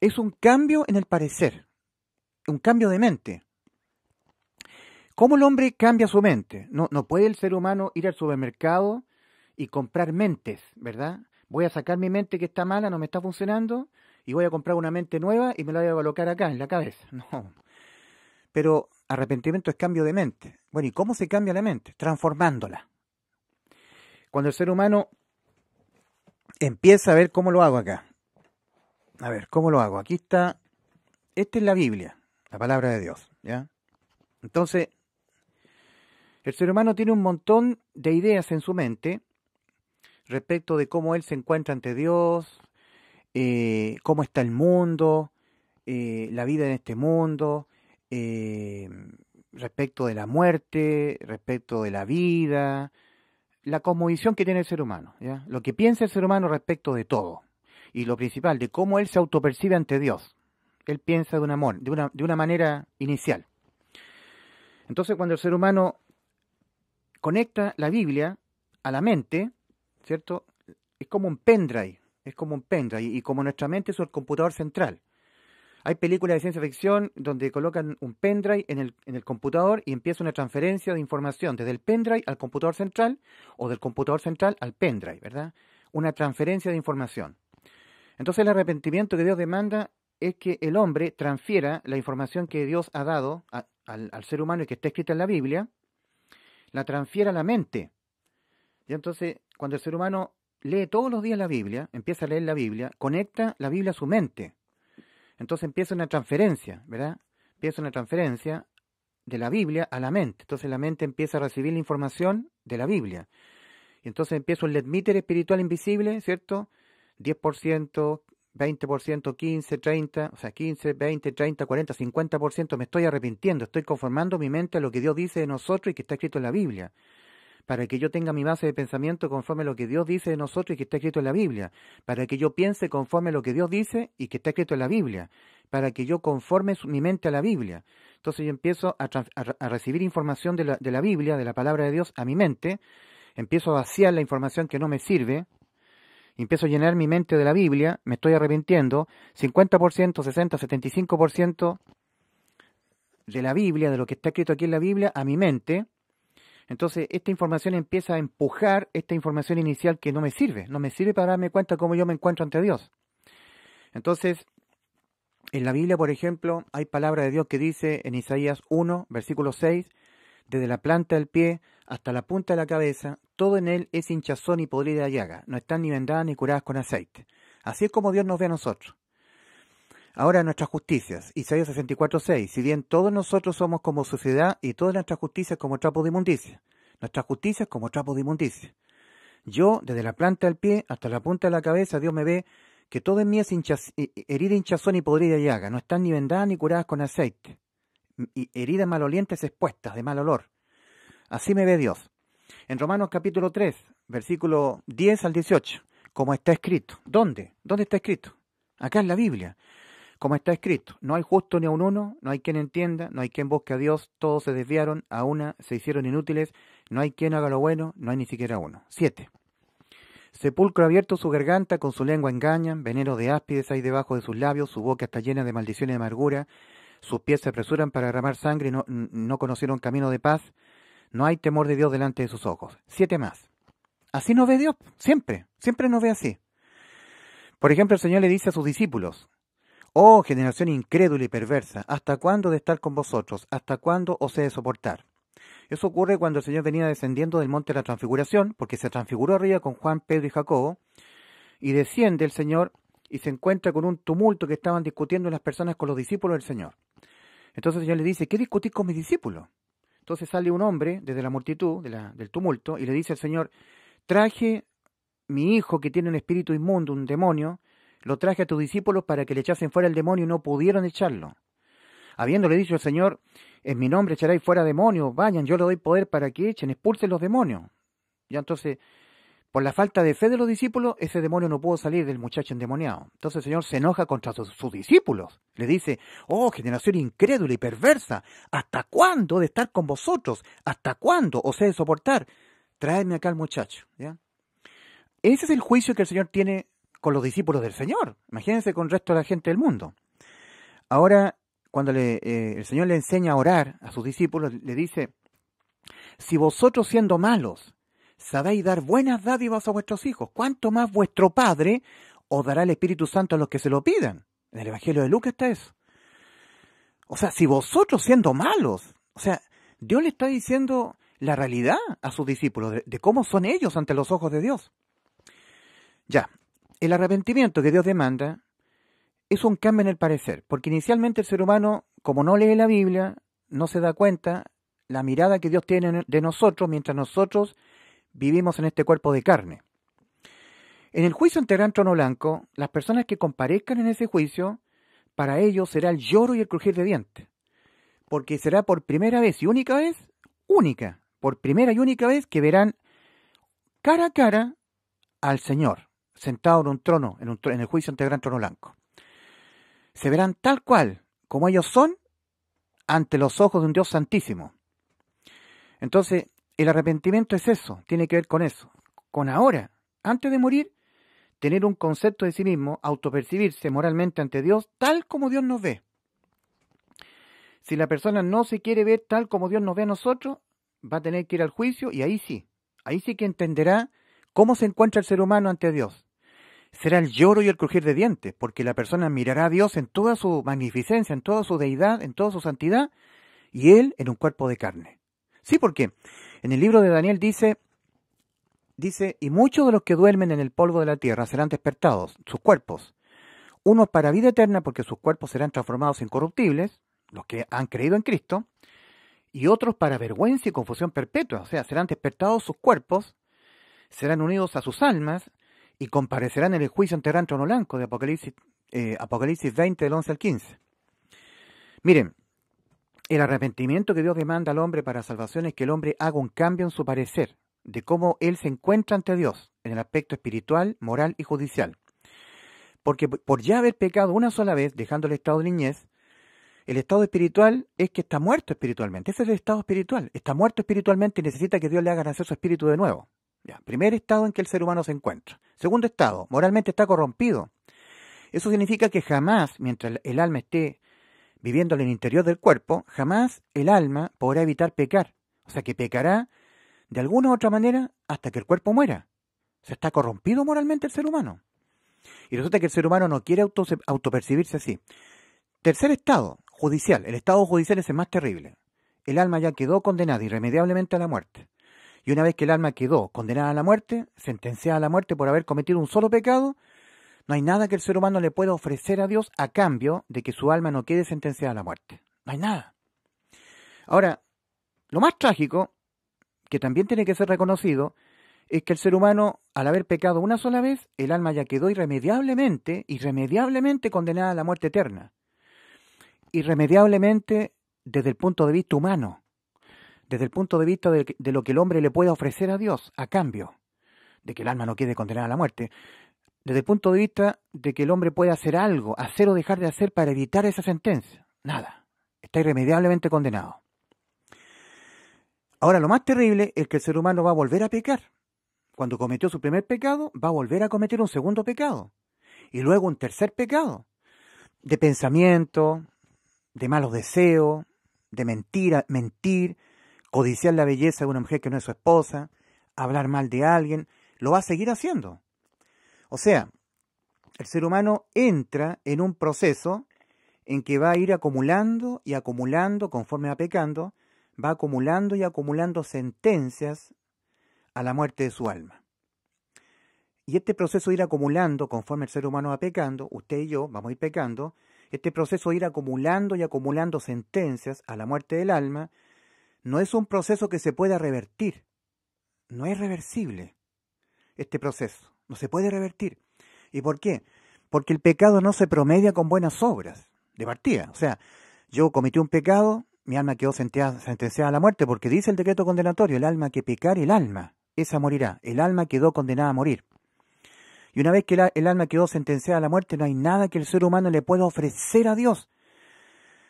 S1: Es un cambio en el parecer, un cambio de mente. ¿Cómo el hombre cambia su mente? No, no puede el ser humano ir al supermercado y comprar mentes, ¿verdad? Voy a sacar mi mente que está mala, no me está funcionando, y voy a comprar una mente nueva y me la voy a colocar acá, en la cabeza. No, pero arrepentimiento es cambio de mente. Bueno, ¿y cómo se cambia la mente? Transformándola. Cuando el ser humano empieza a ver cómo lo hago acá. A ver, ¿cómo lo hago? Aquí está, esta es la Biblia, la palabra de Dios, ¿ya? Entonces, el ser humano tiene un montón de ideas en su mente respecto de cómo él se encuentra ante Dios, eh, cómo está el mundo, eh, la vida en este mundo, eh, respecto de la muerte, respecto de la vida, la cosmovisión que tiene el ser humano, lo que piensa el ser humano respecto de todo, y lo principal, de cómo él se autopercibe ante Dios. Él piensa de, un amor, de, una, de una manera inicial. Entonces cuando el ser humano conecta la Biblia a la mente, ¿cierto? Es como un pendrive, es como un pendrive, y como nuestra mente es el computador central. Hay películas de ciencia ficción donde colocan un pendrive en el, en el computador y empieza una transferencia de información desde el pendrive al computador central o del computador central al pendrive, ¿verdad? Una transferencia de información. Entonces el arrepentimiento que Dios demanda es que el hombre transfiera la información que Dios ha dado al, al, ser humano y que está escrita en la Biblia, la transfiera a la mente. Y entonces, cuando el ser humano lee todos los días la Biblia, empieza a leer la Biblia, conecta la Biblia a su mente. Entonces empieza una transferencia, ¿verdad? Empieza una transferencia de la Biblia a la mente. Entonces la mente empieza a recibir la información de la Biblia. Y entonces empieza un ledmíter espiritual invisible, ¿cierto? 10%, 20%, 15, 30, o sea, 15, 20, 30, 40, 50%, me estoy arrepintiendo, estoy conformando mi mente a lo que Dios dice de nosotros y que está escrito en la Biblia para que yo tenga mi base de pensamiento conforme a lo que Dios dice de nosotros y que está escrito en la Biblia, para que yo piense conforme a lo que Dios dice y que está escrito en la Biblia, para que yo conforme mi mente a la Biblia. Entonces yo empiezo a, recibir información de la, de la Biblia, de la palabra de Dios a mi mente, empiezo a vaciar la información que no me sirve, empiezo a llenar mi mente de la Biblia, me estoy arrepintiendo, 50%, 60, 75% de la Biblia, de lo que está escrito aquí en la Biblia, a mi mente, entonces, esta información empieza a empujar esta información inicial que no me sirve, no me sirve para darme cuenta cómo yo me encuentro ante Dios. Entonces, en la Biblia, por ejemplo, hay palabra de Dios que dice en Isaías 1, versículo 6, desde la planta del pie hasta la punta de la cabeza, todo en él es hinchazón y podrida llaga, no están ni vendadas ni curadas con aceite. Así es como Dios nos ve a nosotros. Ahora nuestras justicias, Isaías 64.6, si bien todos nosotros somos como suciedad y todas nuestras justicias como trapos de inmundicia, nuestras justicias como trapos de inmundicia. Yo, desde la planta del pie hasta la punta de la cabeza, Dios me ve que todo en mí es herida, hinchazón y podrida llaga, no están ni vendadas ni curadas con aceite, y heridas malolientes expuestas, de mal olor. Así me ve Dios. En Romanos capítulo 3, versículo 10 al 18, como está escrito. ¿Dónde? ¿Dónde está escrito? Acá en la Biblia. Como está escrito, no hay justo ni a un uno, no hay quien entienda, no hay quien busque a Dios, todos se desviaron, a una se hicieron inútiles, no hay quien haga lo bueno, no hay ni siquiera uno. Siete. Sepulcro abierto su garganta, con su lengua engañan, veneno de áspides hay debajo de sus labios, su boca está llena de maldiciones y amargura, sus pies se apresuran para derramar sangre y no, no conocieron camino de paz, no hay temor de Dios delante de sus ojos. Siete más. Así nos ve Dios, siempre, siempre nos ve así. Por ejemplo, el Señor le dice a sus discípulos, Oh generación incrédula y perversa, ¿hasta cuándo de estar con vosotros? ¿Hasta cuándo os he de soportar? Eso ocurre cuando el Señor venía descendiendo del monte de la transfiguración, porque se transfiguró arriba con Juan, Pedro y Jacobo, y desciende el Señor y se encuentra con un tumulto que estaban discutiendo las personas con los discípulos del Señor. Entonces el Señor le dice, ¿qué discutís con mis discípulos? Entonces sale un hombre desde la multitud, del tumulto, y le dice al Señor, traje mi hijo que tiene un espíritu inmundo, un demonio, lo traje a tus discípulos para que le echasen fuera el demonio y no pudieron echarlo. Habiéndole dicho al Señor, en mi nombre echaréis fuera demonios, vayan, yo le doy poder para que echen, expulsen los demonios. Ya entonces, por la falta de fe de los discípulos, ese demonio no pudo salir del muchacho endemoniado. Entonces el Señor se enoja contra sus, discípulos. Le dice, oh, generación incrédula y perversa, ¿hasta cuándo de estar con vosotros? ¿Hasta cuándo os he de soportar? Traedme acá al muchacho. ¿Ya? Ese es el juicio que el Señor tiene con los discípulos del Señor. Imagínense con el resto de la gente del mundo. Ahora, cuando eh, el Señor le enseña a orar a sus discípulos, le dice, si vosotros siendo malos sabéis dar buenas dádivas a vuestros hijos, ¿cuánto más vuestro Padre os dará el Espíritu Santo a los que se lo pidan? En el Evangelio de Lucas está eso. O sea, si vosotros siendo malos, o sea, Dios le está diciendo la realidad a sus discípulos de cómo son ellos ante los ojos de Dios. Ya, el arrepentimiento que Dios demanda es un cambio en el parecer, porque inicialmente el ser humano, como no lee la Biblia, no se da cuenta la mirada que Dios tiene de nosotros mientras nosotros vivimos en este cuerpo de carne. En el juicio ante gran trono blanco, las personas que comparezcan en ese juicio, para ellos será el lloro y el crujir de dientes, porque será por primera vez y única vez, única, por primera y única vez que verán cara a cara al Señor sentado en un trono, en, un, en el juicio ante el gran trono blanco. Se verán tal cual como ellos son ante los ojos de un Dios santísimo. Entonces, el arrepentimiento es eso, tiene que ver con eso, con ahora, antes de morir, tener un concepto de sí mismo, autopercibirse moralmente ante Dios tal como Dios nos ve. Si la persona no se quiere ver tal como Dios nos ve a nosotros, va a tener que ir al juicio y ahí sí, ahí sí que entenderá cómo se encuentra el ser humano ante Dios será el lloro y el crujir de dientes, porque la persona mirará a Dios en toda su magnificencia, en toda su deidad, en toda su santidad, y él en un cuerpo de carne. Sí, porque en el libro de Daniel dice, dice, y muchos de los que duermen en el polvo de la tierra serán despertados, sus cuerpos, unos para vida eterna, porque sus cuerpos serán transformados incorruptibles, los que han creído en Cristo, y otros para vergüenza y confusión perpetua, o sea, serán despertados sus cuerpos, serán unidos a sus almas, y comparecerán en el juicio ante el trono blanco de Apocalipsis, eh, Apocalipsis 20, del 11 al 15. Miren, el arrepentimiento que Dios demanda al hombre para salvación es que el hombre haga un cambio en su parecer, de cómo él se encuentra ante Dios, en el aspecto espiritual, moral y judicial. Porque por ya haber pecado una sola vez, dejando el estado de niñez, el estado espiritual es que está muerto espiritualmente. Ese es el estado espiritual. Está muerto espiritualmente y necesita que Dios le haga nacer su espíritu de nuevo primer estado en que el ser humano se encuentra. Segundo estado, moralmente está corrompido. Eso significa que jamás, mientras el alma esté viviendo en el interior del cuerpo, jamás el alma podrá evitar pecar. O sea que pecará de alguna u otra manera hasta que el cuerpo muera. Se está corrompido moralmente el ser humano. Y resulta que el ser humano no quiere auto, autopercibirse así. Tercer estado, judicial. El estado judicial es el más terrible. El alma ya quedó condenada irremediablemente a la muerte y una vez que el alma quedó condenada a la muerte, sentenciada a la muerte por haber cometido un solo pecado, no hay nada que el ser humano le pueda ofrecer a Dios a cambio de que su alma no quede sentenciada a la muerte. No hay nada. Ahora, lo más trágico, que también tiene que ser reconocido, es que el ser humano, al haber pecado una sola vez, el alma ya quedó irremediablemente, irremediablemente condenada a la muerte eterna. Irremediablemente desde el punto de vista humano desde el punto de vista de, lo que el hombre le puede ofrecer a Dios a cambio de que el alma no quede condenada a la muerte, desde el punto de vista de que el hombre puede hacer algo, hacer o dejar de hacer para evitar esa sentencia. Nada. Está irremediablemente condenado. Ahora, lo más terrible es que el ser humano va a volver a pecar. Cuando cometió su primer pecado, va a volver a cometer un segundo pecado. Y luego un tercer pecado. De pensamiento, de malos deseos, de mentira, mentir, codiciar la belleza de una mujer que no es su esposa, hablar mal de alguien, lo va a seguir haciendo. O sea, el ser humano entra en un proceso en que va a ir acumulando y acumulando conforme va pecando, va acumulando y acumulando sentencias a la muerte de su alma. Y este proceso de ir acumulando conforme el ser humano va pecando, usted y yo vamos a ir pecando, este proceso de ir acumulando y acumulando sentencias a la muerte del alma, no es un proceso que se pueda revertir. No es reversible este proceso. No se puede revertir. ¿Y por qué? Porque el pecado no se promedia con buenas obras de partida. O sea, yo cometí un pecado, mi alma quedó sentenciada a la muerte, porque dice el decreto condenatorio, el alma que pecar, el alma, esa morirá. El alma quedó condenada a morir. Y una vez que el alma quedó sentenciada a la muerte, no hay nada que el ser humano le pueda ofrecer a Dios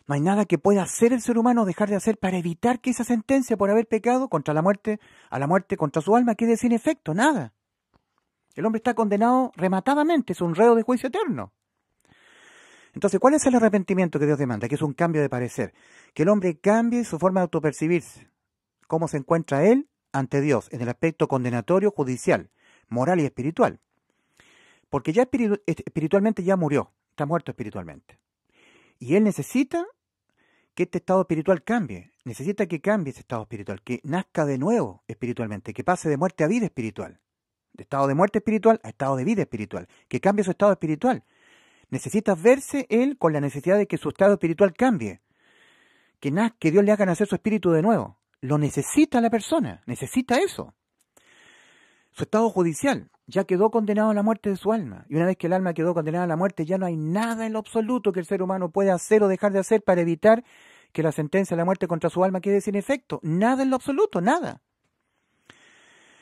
S1: no hay nada que pueda hacer el ser humano dejar de hacer para evitar que esa sentencia por haber pecado contra la muerte, a la muerte contra su alma, quede sin efecto, nada. El hombre está condenado rematadamente, es un reo de juicio eterno. Entonces, ¿cuál es el arrepentimiento que Dios demanda? Que es un cambio de parecer. Que el hombre cambie su forma de autopercibirse. Cómo se encuentra él ante Dios en el aspecto condenatorio, judicial, moral y espiritual. Porque ya espiritualmente ya murió, está muerto espiritualmente. Y él necesita que este estado espiritual cambie. Necesita que cambie ese estado espiritual, que nazca de nuevo espiritualmente, que pase de muerte a vida espiritual. De estado de muerte espiritual a estado de vida espiritual, que cambie su estado espiritual. Necesita verse él con la necesidad de que su estado espiritual cambie, que, que Dios le haga nacer su espíritu de nuevo. Lo necesita la persona, necesita eso. Su estado judicial ya quedó condenado a la muerte de su alma. Y una vez que el alma quedó condenada a la muerte, ya no hay nada en lo absoluto que el ser humano pueda hacer o dejar de hacer para evitar que la sentencia de la muerte contra su alma quede sin efecto. Nada en lo absoluto, nada.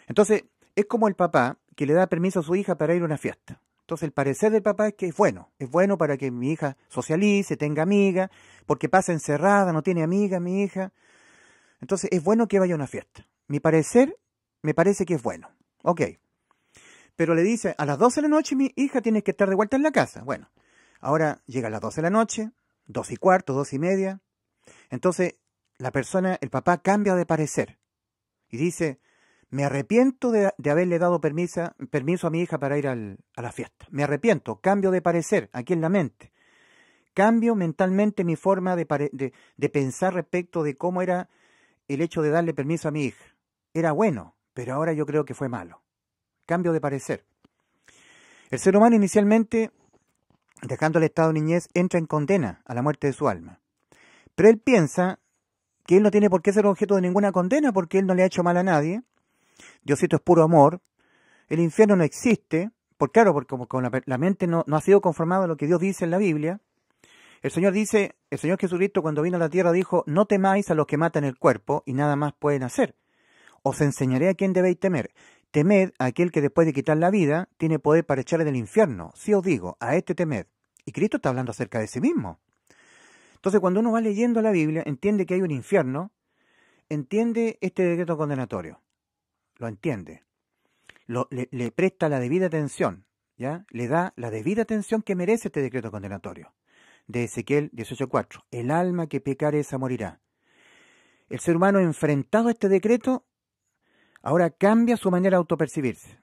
S1: Entonces, es como el papá que le da permiso a su hija para ir a una fiesta. Entonces, el parecer del papá es que es bueno, es bueno para que mi hija socialice, tenga amiga porque pasa encerrada, no tiene amiga mi hija. Entonces, es bueno que vaya a una fiesta. Mi parecer me parece que es bueno. Ok. Pero le dice, a las 12 de la noche mi hija tiene que estar de vuelta en la casa. Bueno, ahora llega a las 12 de la noche, dos y cuarto, dos y media, entonces, la persona, el papá cambia de parecer y dice, me arrepiento de, haberle dado permiso, permiso a mi hija para ir al, a la fiesta. Me arrepiento, cambio de parecer aquí en la mente. Cambio mentalmente mi forma de, de pensar respecto de cómo era el hecho de darle permiso a mi hija. Era bueno, pero ahora yo creo que fue malo. Cambio de parecer. El ser humano inicialmente, dejando el estado de niñez, entra en condena a la muerte de su alma. Pero él piensa que él no tiene por qué ser objeto de ninguna condena porque él no le ha hecho mal a nadie. Diosito es puro amor. El infierno no existe. Por claro, porque como la, mente no, ha sido conformada a lo que Dios dice en la Biblia. El Señor dice, el Señor Jesucristo cuando vino a la tierra dijo, no temáis a los que matan el cuerpo y nada más pueden hacer. Os enseñaré a quién debéis temer. Temed a aquel que después de quitar la vida tiene poder para echarle del infierno. Si os digo, a este temed. Y Cristo está hablando acerca de sí mismo. Entonces, cuando uno va leyendo la Biblia, entiende que hay un infierno, entiende este decreto condenatorio, lo entiende, le, presta la debida atención, ¿ya? le da la debida atención que merece este decreto condenatorio. De Ezequiel 18.4, el alma que pecare esa morirá. El ser humano enfrentado a este decreto, ahora cambia su manera de autopercibirse.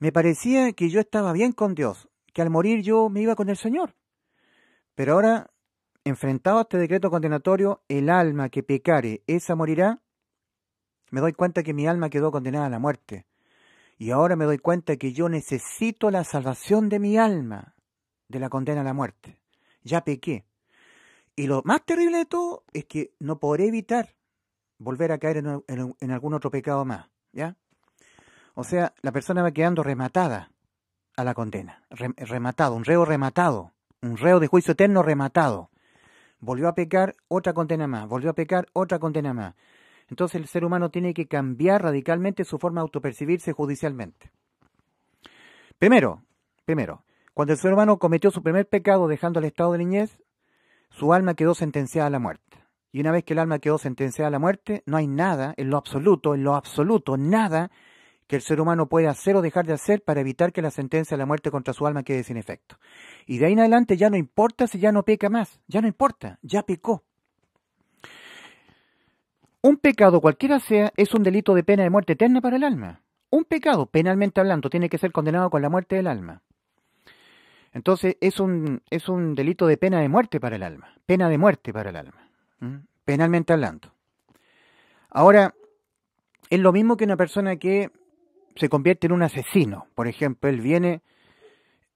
S1: Me parecía que yo estaba bien con Dios, que al morir yo me iba con el Señor. Pero ahora enfrentado a este decreto condenatorio, el alma que pecare, esa morirá, me doy cuenta que mi alma quedó condenada a la muerte. Y ahora me doy cuenta que yo necesito la salvación de mi alma de la condena a la muerte. Ya pequé. Y lo más terrible de todo es que no podré evitar volver a caer en, algún otro pecado más. ¿Ya? O sea, la persona va quedando rematada a la condena. rematado, un reo rematado. Un reo de juicio eterno rematado volvió a pecar, otra condena más, volvió a pecar, otra condena más. Entonces el ser humano tiene que cambiar radicalmente su forma de autopercibirse judicialmente. Primero, primero, cuando el ser humano cometió su primer pecado dejando el estado de niñez, su alma quedó sentenciada a la muerte. Y una vez que el alma quedó sentenciada a la muerte, no hay nada, en lo absoluto, en lo absoluto, nada que el ser humano puede hacer o dejar de hacer para evitar que la sentencia de la muerte contra su alma quede sin efecto. Y de ahí en adelante ya no importa si ya no peca más, ya no importa, ya pecó. Un pecado, cualquiera sea, es un delito de pena de muerte eterna para el alma. Un pecado, penalmente hablando, tiene que ser condenado con la muerte del alma. Entonces es un, es un delito de pena de muerte para el alma, pena de muerte para el alma, penalmente hablando. Ahora, es lo mismo que una persona que se convierte en un asesino. Por ejemplo, él viene,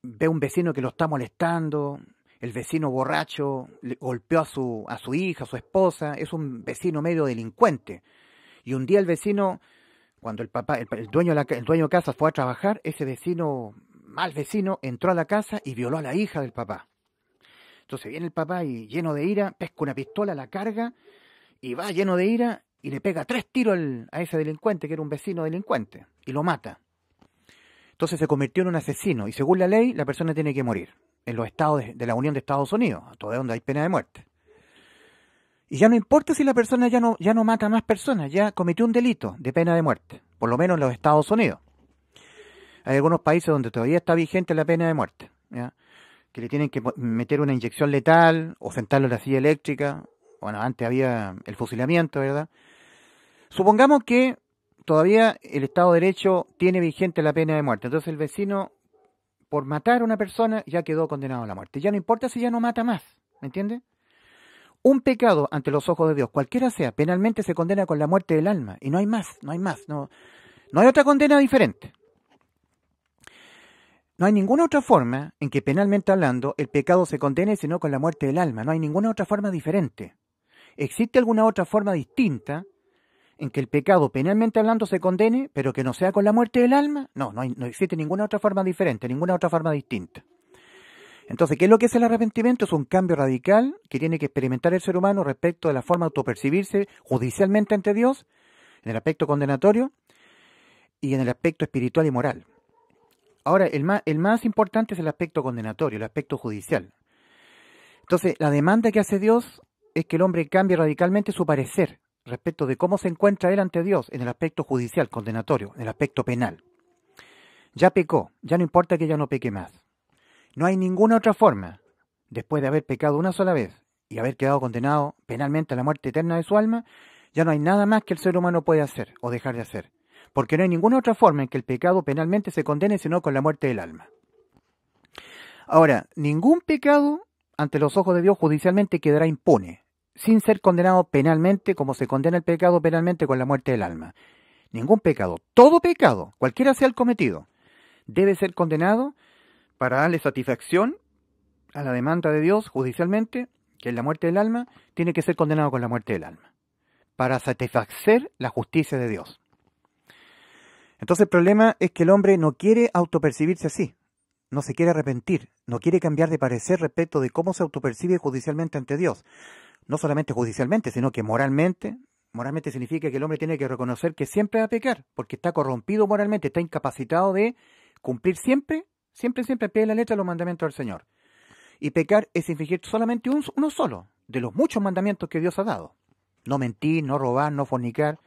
S1: ve un vecino que lo está molestando, el vecino borracho le golpeó a su, a su hija, a su esposa, es un vecino medio delincuente. Y un día el vecino, cuando el papá, el, dueño, la, el dueño de casa fue a trabajar, ese vecino, mal vecino, entró a la casa y violó a la hija del papá. Entonces viene el papá y lleno de ira, pesca una pistola, la carga y va lleno de ira y le pega tres tiros a ese delincuente, que era un vecino delincuente, y lo mata. Entonces se convirtió en un asesino y según la ley la persona tiene que morir en los estados de, la Unión de Estados Unidos, todo donde hay pena de muerte. Y ya no importa si la persona ya no, ya no mata a más personas, ya cometió un delito de pena de muerte, por lo menos en los Estados Unidos. Hay algunos países donde todavía está vigente la pena de muerte, que le tienen que meter una inyección letal o sentarlo en la silla eléctrica. Bueno, antes había el fusilamiento, ¿verdad? Supongamos que todavía el Estado de Derecho tiene vigente la pena de muerte. Entonces el vecino, por matar a una persona, ya quedó condenado a la muerte. Ya no importa si ya no mata más. ¿Me entiende? Un pecado ante los ojos de Dios, cualquiera sea, penalmente se condena con la muerte del alma. Y no hay más, no hay más. No, no hay otra condena diferente. No hay ninguna otra forma en que penalmente hablando el pecado se condene sino con la muerte del alma. No hay ninguna otra forma diferente. ¿Existe alguna otra forma distinta en que el pecado penalmente hablando se condene, pero que no sea con la muerte del alma, no, no, existe ninguna otra forma diferente, ninguna otra forma distinta. Entonces, ¿qué es lo que es el arrepentimiento? Es un cambio radical que tiene que experimentar el ser humano respecto de la forma de autopercibirse judicialmente ante Dios, en el aspecto condenatorio y en el aspecto espiritual y moral. Ahora, el más importante es el aspecto condenatorio, el aspecto judicial. Entonces, la demanda que hace Dios es que el hombre cambie radicalmente su parecer respecto de cómo se encuentra él ante Dios en el aspecto judicial, condenatorio, en el aspecto penal. Ya pecó, ya no importa que ya no peque más. No hay ninguna otra forma, después de haber pecado una sola vez y haber quedado condenado penalmente a la muerte eterna de su alma, ya no hay nada más que el ser humano puede hacer o dejar de hacer, porque no hay ninguna otra forma en que el pecado penalmente se condene sino con la muerte del alma. Ahora, ningún pecado ante los ojos de Dios judicialmente quedará impune, sin ser condenado penalmente como se condena el pecado penalmente con la muerte del alma. Ningún pecado, todo pecado, cualquiera sea el cometido, debe ser condenado para darle satisfacción a la demanda de Dios judicialmente, que es la muerte del alma, tiene que ser condenado con la muerte del alma, para satisfacer la justicia de Dios. Entonces el problema es que el hombre no quiere autopercibirse así, no se quiere arrepentir, no quiere cambiar de parecer respecto de cómo se autopercibe judicialmente ante Dios no solamente judicialmente, sino que moralmente. Moralmente significa que el hombre tiene que reconocer que siempre va a pecar, porque está corrompido moralmente, está incapacitado de cumplir siempre, siempre, siempre pie de la letra los mandamientos del Señor. Y pecar es infligir solamente uno solo de los muchos mandamientos que Dios ha dado. No mentir, no robar, no fornicar.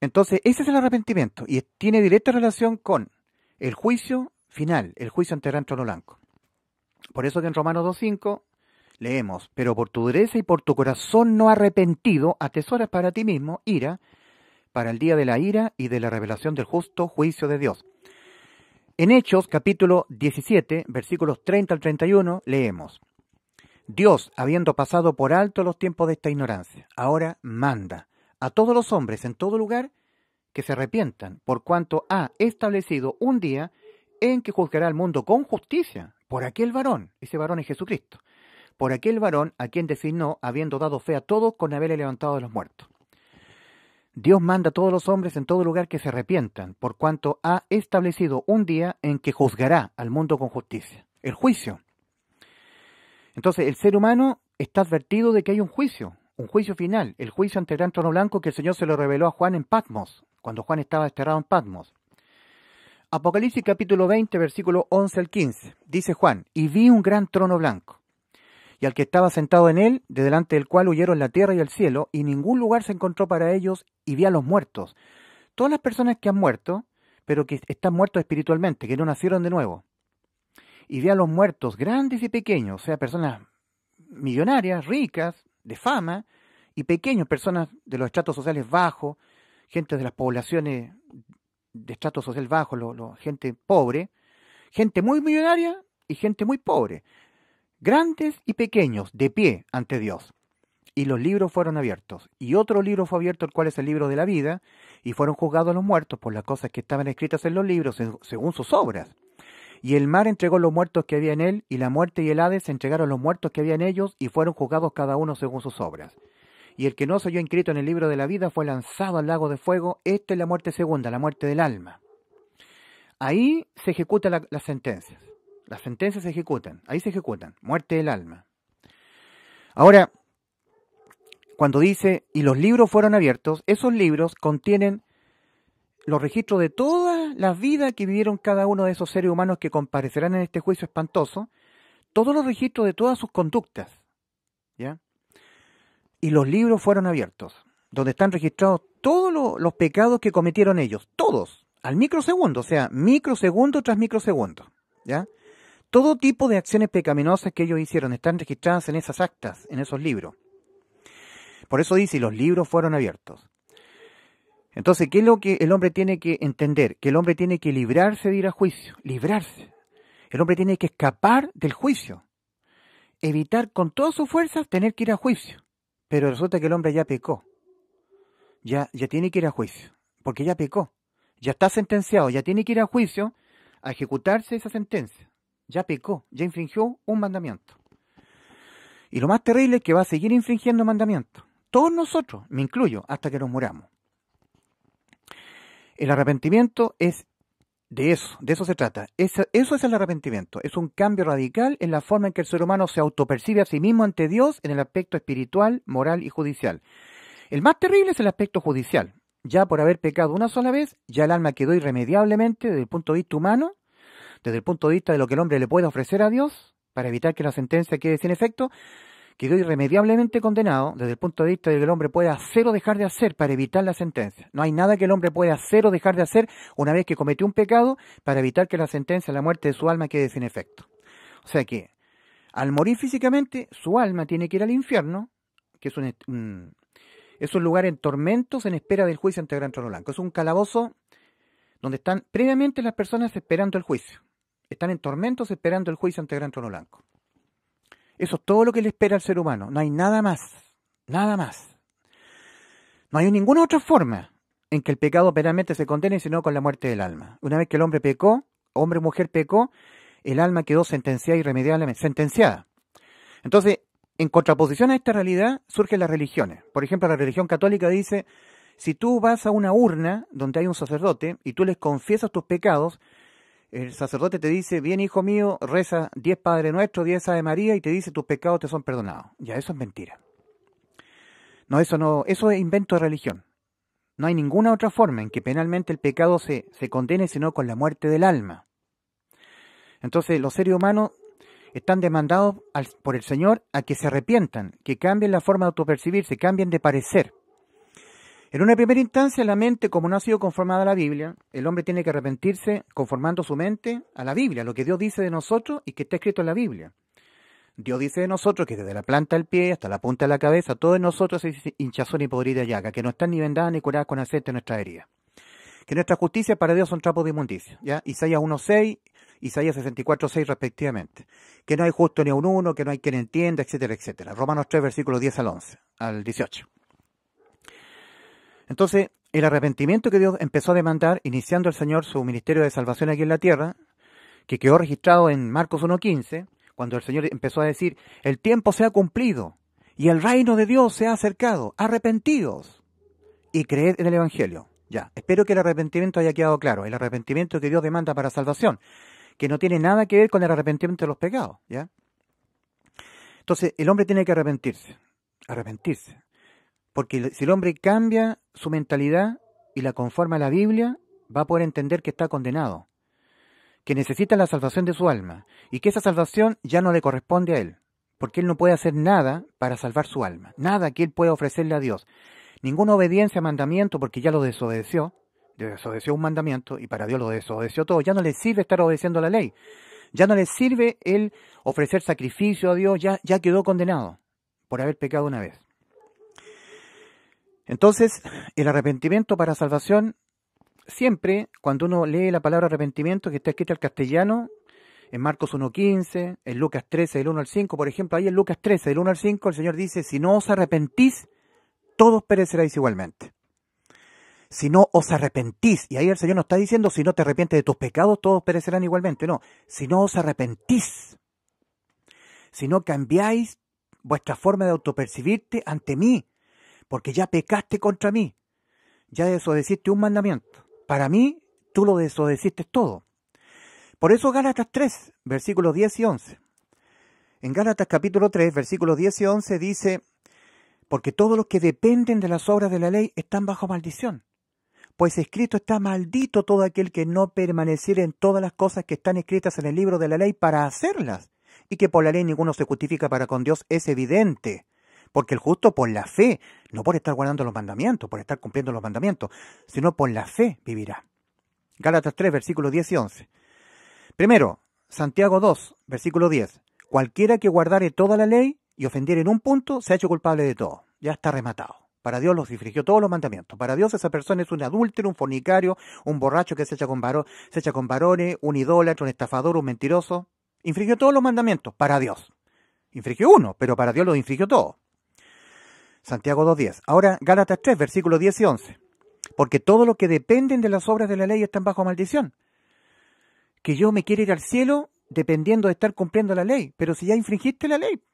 S1: Entonces, ese es el arrepentimiento y tiene directa relación con el juicio final, el juicio ante el trono blanco. Por eso que en Romanos 2.5 Leemos, pero por tu dureza y por tu corazón no arrepentido, atesoras para ti mismo ira, para el día de la ira y de la revelación del justo juicio de Dios. En Hechos capítulo 17, versículos 30 al 31, leemos, Dios, habiendo pasado por alto los tiempos de esta ignorancia, ahora manda a todos los hombres en todo lugar que se arrepientan, por cuanto ha establecido un día en que juzgará al mundo con justicia por aquel varón, ese varón es Jesucristo, por aquel varón a quien designó, habiendo dado fe a todos con haberle levantado de los muertos. Dios manda a todos los hombres en todo lugar que se arrepientan, por cuanto ha establecido un día en que juzgará al mundo con justicia, el juicio. Entonces, el ser humano está advertido de que hay un juicio, un juicio final, el juicio ante el gran trono blanco que el Señor se lo reveló a Juan en Patmos, cuando Juan estaba desterrado en Patmos. Apocalipsis capítulo 20, versículo 11 al 15, dice Juan, y vi un gran trono blanco y al que estaba sentado en él, de delante del cual huyeron la tierra y el cielo, y ningún lugar se encontró para ellos, y vi a los muertos. Todas las personas que han muerto, pero que están muertos espiritualmente, que no nacieron de nuevo. Y vi a los muertos, grandes y pequeños, o sea, personas millonarias, ricas, de fama, y pequeños, personas de los estratos sociales bajos, gente de las poblaciones de estratos sociales bajos, gente pobre, gente muy millonaria y gente muy pobre grandes y pequeños, de pie ante Dios. Y los libros fueron abiertos. Y otro libro fue abierto, el cual es el libro de la vida, y fueron juzgados los muertos por las cosas que estaban escritas en los libros, según sus obras. Y el mar entregó los muertos que había en él, y la muerte y el Hades entregaron los muertos que había en ellos, y fueron juzgados cada uno según sus obras. Y el que no se halló inscrito en el libro de la vida fue lanzado al lago de fuego. Esta es la muerte segunda, la muerte del alma. Ahí se ejecutan la, las sentencias. Las sentencias se ejecutan, ahí se ejecutan, muerte del alma. Ahora, cuando dice, y los libros fueron abiertos, esos libros contienen los registros de toda la vida que vivieron cada uno de esos seres humanos que comparecerán en este juicio espantoso, todos los registros de todas sus conductas. ¿Ya? Y los libros fueron abiertos, donde están registrados todos los pecados que cometieron ellos, todos, al microsegundo, o sea, microsegundo tras microsegundo. ¿Ya? Todo tipo de acciones pecaminosas que ellos hicieron están registradas en esas actas, en esos libros. Por eso dice, los libros fueron abiertos. Entonces, ¿qué es lo que el hombre tiene que entender? Que el hombre tiene que librarse de ir a juicio, librarse. El hombre tiene que escapar del juicio, evitar con todas sus fuerzas tener que ir a juicio. Pero resulta que el hombre ya pecó, ya, ya tiene que ir a juicio, porque ya pecó, ya está sentenciado, ya tiene que ir a juicio a ejecutarse esa sentencia ya pecó, ya infringió un mandamiento. Y lo más terrible es que va a seguir infringiendo mandamientos. Todos nosotros, me incluyo, hasta que nos muramos. El arrepentimiento es de eso, de eso se trata. Eso, eso es el arrepentimiento. Es un cambio radical en la forma en que el ser humano se autopercibe a sí mismo ante Dios en el aspecto espiritual, moral y judicial. El más terrible es el aspecto judicial. Ya por haber pecado una sola vez, ya el alma quedó irremediablemente desde el punto de vista humano desde el punto de vista de lo que el hombre le puede ofrecer a Dios para evitar que la sentencia quede sin efecto, quedó irremediablemente condenado desde el punto de vista de lo que el hombre puede hacer o dejar de hacer para evitar la sentencia. No hay nada que el hombre pueda hacer o dejar de hacer una vez que cometió un pecado para evitar que la sentencia, la muerte de su alma quede sin efecto. O sea que, al morir físicamente, su alma tiene que ir al infierno, que es un, es un lugar en tormentos en espera del juicio ante el Gran Trono Blanco. Es un calabozo donde están previamente las personas esperando el juicio. Están en tormentos esperando el juicio ante gran trono blanco. Eso es todo lo que le espera al ser humano. No hay nada más. Nada más. No hay ninguna otra forma en que el pecado penalmente se condene, sino con la muerte del alma. Una vez que el hombre pecó, hombre o mujer pecó, el alma quedó sentenciada irremediablemente. Sentenciada. Entonces, en contraposición a esta realidad, surgen las religiones. Por ejemplo, la religión católica dice, si tú vas a una urna donde hay un sacerdote y tú les confiesas tus pecados, el sacerdote te dice, bien hijo mío, reza 10 Padre Nuestro, 10 Ave María y te dice tus pecados te son perdonados. Ya eso es mentira. No, eso no, eso es invento de religión. No hay ninguna otra forma en que penalmente el pecado se, se condene sino con la muerte del alma. Entonces los seres humanos están demandados por el Señor a que se arrepientan, que cambien la forma de autopercibirse, cambien de parecer. En una primera instancia, la mente, como no ha sido conformada a la Biblia, el hombre tiene que arrepentirse conformando su mente a la Biblia, lo que Dios dice de nosotros y que está escrito en la Biblia. Dios dice de nosotros que desde la planta del pie hasta la punta de la cabeza, todo en nosotros es hinchazón y podrida llaga, que no están ni vendadas ni curadas con aceite en nuestra herida. Que nuestra justicia para Dios son trapos de inmundicia. ¿ya? Isaías 1.6, Isaías 64.6 respectivamente. Que no hay justo ni a un uno, que no hay quien entienda, etcétera, etcétera. Romanos 3, versículos 10 al 11, al 18. Entonces, el arrepentimiento que Dios empezó a demandar, iniciando el Señor su ministerio de salvación aquí en la tierra, que quedó registrado en Marcos 1.15, cuando el Señor empezó a decir, el tiempo se ha cumplido y el reino de Dios se ha acercado, arrepentidos y creed en el Evangelio. Ya, espero que el arrepentimiento haya quedado claro, el arrepentimiento que Dios demanda para salvación, que no tiene nada que ver con el arrepentimiento de los pecados, ¿ya? Entonces, el hombre tiene que arrepentirse, arrepentirse, porque si el hombre cambia su mentalidad y la conforma a la Biblia, va a poder entender que está condenado, que necesita la salvación de su alma y que esa salvación ya no le corresponde a él, porque él no puede hacer nada para salvar su alma, nada que él pueda ofrecerle a Dios, ninguna obediencia a mandamiento porque ya lo desobedeció, desobedeció un mandamiento y para Dios lo desobedeció todo, ya no le sirve estar obedeciendo la ley, ya no le sirve él ofrecer sacrificio a Dios, ya, ya quedó condenado por haber pecado una vez. Entonces, el arrepentimiento para salvación, siempre cuando uno lee la palabra arrepentimiento que está escrita al castellano, en Marcos 1.15, en Lucas 13, del 1 al 5, por ejemplo, ahí en Lucas 13, del 1 al 5, el Señor dice, si no os arrepentís, todos pereceréis igualmente. Si no os arrepentís, y ahí el Señor no está diciendo, si no te arrepientes de tus pecados, todos perecerán igualmente, no, si no os arrepentís, si no cambiáis vuestra forma de autopercibirte ante mí, porque ya pecaste contra mí, ya desobedeciste un mandamiento. Para mí, tú lo desobedeciste todo. Por eso Gálatas 3, versículos 10 y 11. En Gálatas capítulo 3, versículos 10 y 11 dice, porque todos los que dependen de las obras de la ley están bajo maldición. Pues escrito está maldito todo aquel que no permaneciera en todas las cosas que están escritas en el libro de la ley para hacerlas, y que por la ley ninguno se justifica para con Dios es evidente. Porque el justo por la fe, no por estar guardando los mandamientos, por estar cumpliendo los mandamientos, sino por la fe vivirá. Gálatas 3, versículos 10 y 11. Primero, Santiago 2, versículo 10. Cualquiera que guardare toda la ley y ofendiere en un punto, se ha hecho culpable de todo. Ya está rematado. Para Dios los infringió todos los mandamientos. Para Dios esa persona es un adúltero, un fornicario, un borracho que se echa con, se echa con varones, un idólatra, un estafador, un mentiroso. Infringió todos los mandamientos para Dios. Infrigió uno, pero para Dios los infringió todos. Santiago 2.10. Ahora, Gálatas 3, versículos 10 y 11. Porque todo lo que dependen de las obras de la ley están bajo maldición. Que yo me quiero ir al cielo dependiendo de estar cumpliendo la ley, pero si ya infringiste la ley,